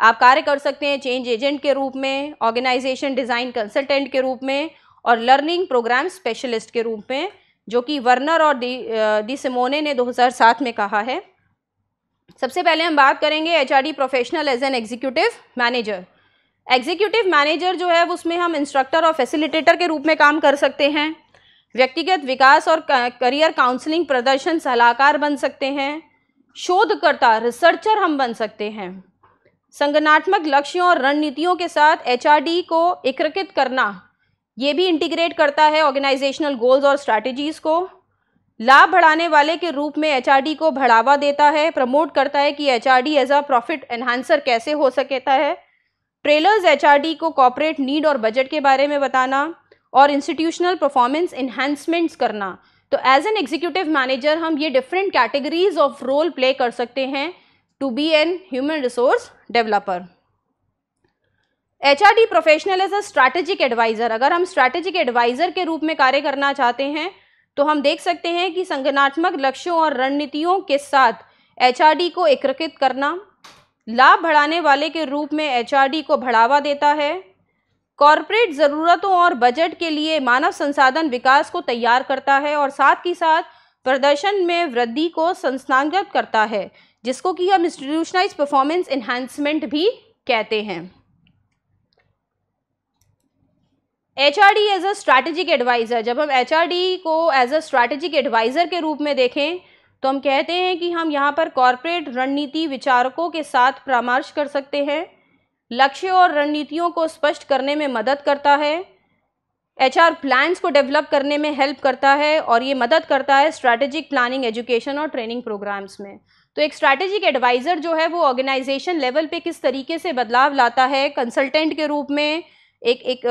आप कार्य कर सकते हैं चेंज एजेंट के रूप में ऑर्गेनाइजेशन डिज़ाइन कंसल्टेंट के रूप में और लर्निंग प्रोग्राम स्पेशलिस्ट के रूप में जो कि वर्नर और दी सिमोने ने 2007 में कहा है सबसे पहले हम बात करेंगे H R D professional as an executive manager executive manager जो है उसमें हम इंस्ट्रक्टर और फैसिलिटेटर के रूप में काम कर सकते हैं व्यक्तिगत विकास और करियर काउंसलिंग प्रदर्शन सलाहकार बन सकते हैं शोधकर्ता रिसर्चर हम बन सकते हैं संगठनात्मक लक्ष्यों और रणनीतियों के साथ एच को एकीकृत करना ये भी इंटीग्रेट करता है ऑर्गेनाइजेशनल गोल्स और स्ट्रैटेजीज को लाभ बढ़ाने वाले के रूप में एच को बढ़ावा देता है प्रमोट करता है कि H R D as a profit enhancer कैसे हो सकता है ट्रेलर्स एच को कॉपरेट नीड और बजट के बारे में बताना और इंस्टीट्यूशनल परफॉर्मेंस इन्हेंसमेंट्स करना तो एज एन एग्जीक्यूटिव मैनेजर हम ये different categories of role play कर सकते हैं to be an human resource developer H R D professional as a strategic advisor अगर हम स्ट्रैटेजिक एडवाइज़र के रूप में कार्य करना चाहते हैं तो हम देख सकते हैं कि संगठनात्मक लक्ष्यों और रणनीतियों के साथ एच आर डी को एकीकृत करना लाभ बढ़ाने वाले के रूप में एच आर डी को बढ़ावा देता है कॉरपोरेट ज़रूरतों और बजट के लिए मानव संसाधन विकास को तैयार करता है और साथ ही साथ प्रदर्शन में वृद्धि को संस्थागत करता है जिसको कि हम इंस्टीट्यूशनलाइज परफॉर्मेंस इन्हांसमेंट भी कहते हैं H R D as a strategic advisor जब हम एच आर डी को एज अ स्ट्रैटेजिक एडवाइज़र के रूप में देखें तो हम कहते हैं कि हम यहाँ पर कॉरपोरेट रणनीति विचारकों के साथ परामर्श कर सकते हैं लक्ष्य और रणनीतियों को स्पष्ट करने में मदद करता है एच आर प्लान्स को डेवलप करने में हेल्प करता है और ये मदद करता है स्ट्रैटेजिक प्लानिंग एजुकेशन और ट्रेनिंग प्रोग्राम्स में तो एक स्ट्रैटेजिक एडवाइज़र जो है वो ऑर्गेनाइजेशन लेवल पे किस तरीके से बदलाव लाता है कंसल्टेंट के रूप में एक एक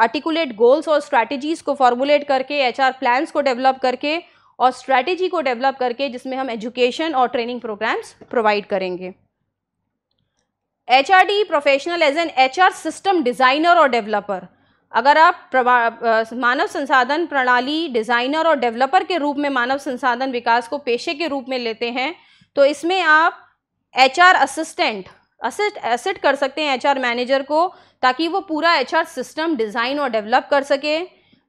आर्टिकुलेट गोल्स और स्ट्रैटेजीज़ को फॉर्मुलेट करके एच आर प्लान्स को डेवलप करके और स्ट्रैटेजी को डेवलप करके जिसमें हम एजुकेशन और ट्रेनिंग प्रोग्राम्स प्रोवाइड करेंगे H R D professional as an H R system designer और डेवलपर अगर आप मानव संसाधन प्रणाली डिज़ाइनर और डेवलपर के रूप में मानव संसाधन विकास को पेशे के रूप में लेते हैं तो इसमें आप H R assistant assist assist कर सकते हैं एच आर मैनेजर को ताकि वो पूरा एच आर सिस्टम डिज़ाइन और डेवलप कर सके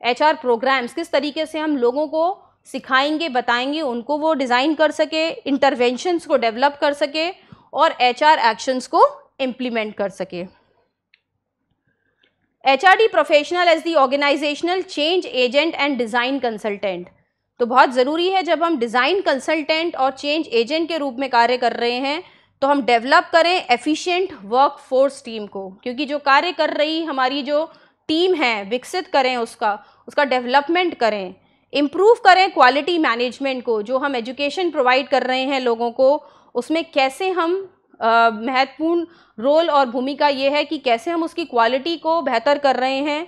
एच आर प्रोग्राम्स किस तरीके से हम लोगों को सिखाएंगे बताएंगे उनको वो डिज़ाइन कर सके इंटरवेंशंस को डेवलप कर सके और एच आर एक्शंस को इम्प्लीमेंट कर सके H R D professional as the organizational change agent and design consultant तो बहुत ज़रूरी है जब हम डिज़ाइन कंसल्टेंट और चेंज एजेंट के रूप में कार्य कर रहे हैं तो हम डेवलप करें एफिशिएंट वर्कफोर्स टीम को क्योंकि जो कार्य कर रही हमारी जो टीम है विकसित करें उसका उसका डेवलपमेंट करें इम्प्रूव करें क्वालिटी मैनेजमेंट को जो हम एजुकेशन प्रोवाइड कर रहे हैं लोगों को उसमें कैसे हम महत्वपूर्ण रोल और भूमिका ये है कि कैसे हम उसकी क्वालिटी को बेहतर कर रहे हैं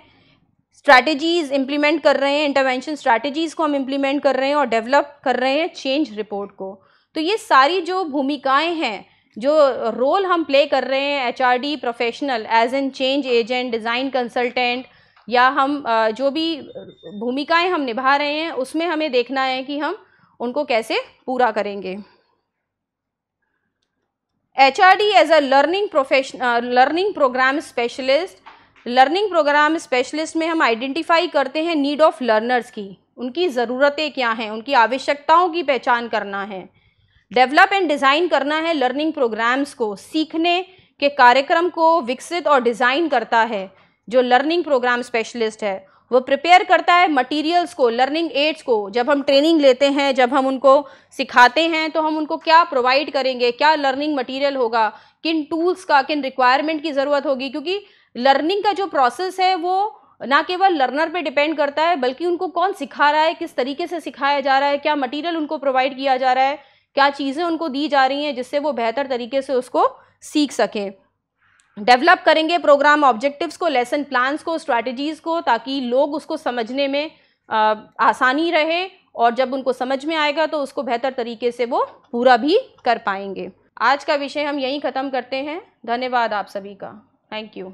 स्ट्रैटेजीज़ इम्प्लीमेंट कर रहे हैं इंटरवेंशन स्ट्रैटेजीज़ को हम इम्प्लीमेंट कर रहे हैं और डेवलप कर रहे हैं चेंज रिपोर्ट को तो ये सारी जो भूमिकाएं हैं जो रोल हम प्ले कर रहे हैं H professional as an change agent design consultant या हम जो भी भूमिकाएं हम निभा रहे हैं उसमें हमें देखना है कि हम उनको कैसे पूरा करेंगे H R D as a learning profession learning program specialist learning program specialist में हम आइडेंटिफाई करते हैं नीड ऑफ लर्नर्स की उनकी ज़रूरतें क्या हैं उनकी आवश्यकताओं की पहचान करना है डेवलप एंड डिज़ाइन करना है लर्निंग प्रोग्राम्स को सीखने के कार्यक्रम को विकसित और डिज़ाइन करता है जो लर्निंग प्रोग्राम स्पेशलिस्ट है वो प्रिपेयर करता है मटेरियल्स को लर्निंग एड्स को जब हम ट्रेनिंग लेते हैं जब हम उनको सिखाते हैं तो हम उनको क्या प्रोवाइड करेंगे क्या लर्निंग मटेरियल होगा किन टूल्स का किन रिक्वायरमेंट की ज़रूरत होगी क्योंकि लर्निंग का जो प्रोसेस है वो ना केवल लर्नर पे डिपेंड करता है बल्कि उनको कौन सिखा रहा है किस तरीके से सिखाया जा रहा है क्या मटेरियल उनको प्रोवाइड किया जा रहा है क्या चीज़ें उनको दी जा रही हैं जिससे वो बेहतर तरीके से उसको सीख सकें डेवलप करेंगे प्रोग्राम ऑब्जेक्टिव्स को लेसन प्लान्स को स्ट्रैटेजीज़ को ताकि लोग उसको समझने में आ, आसानी रहे और जब उनको समझ में आएगा तो उसको बेहतर तरीके से वो पूरा भी कर पाएंगे आज का विषय हम यहीं ख़त्म करते हैं धन्यवाद आप सभी का थैंक यू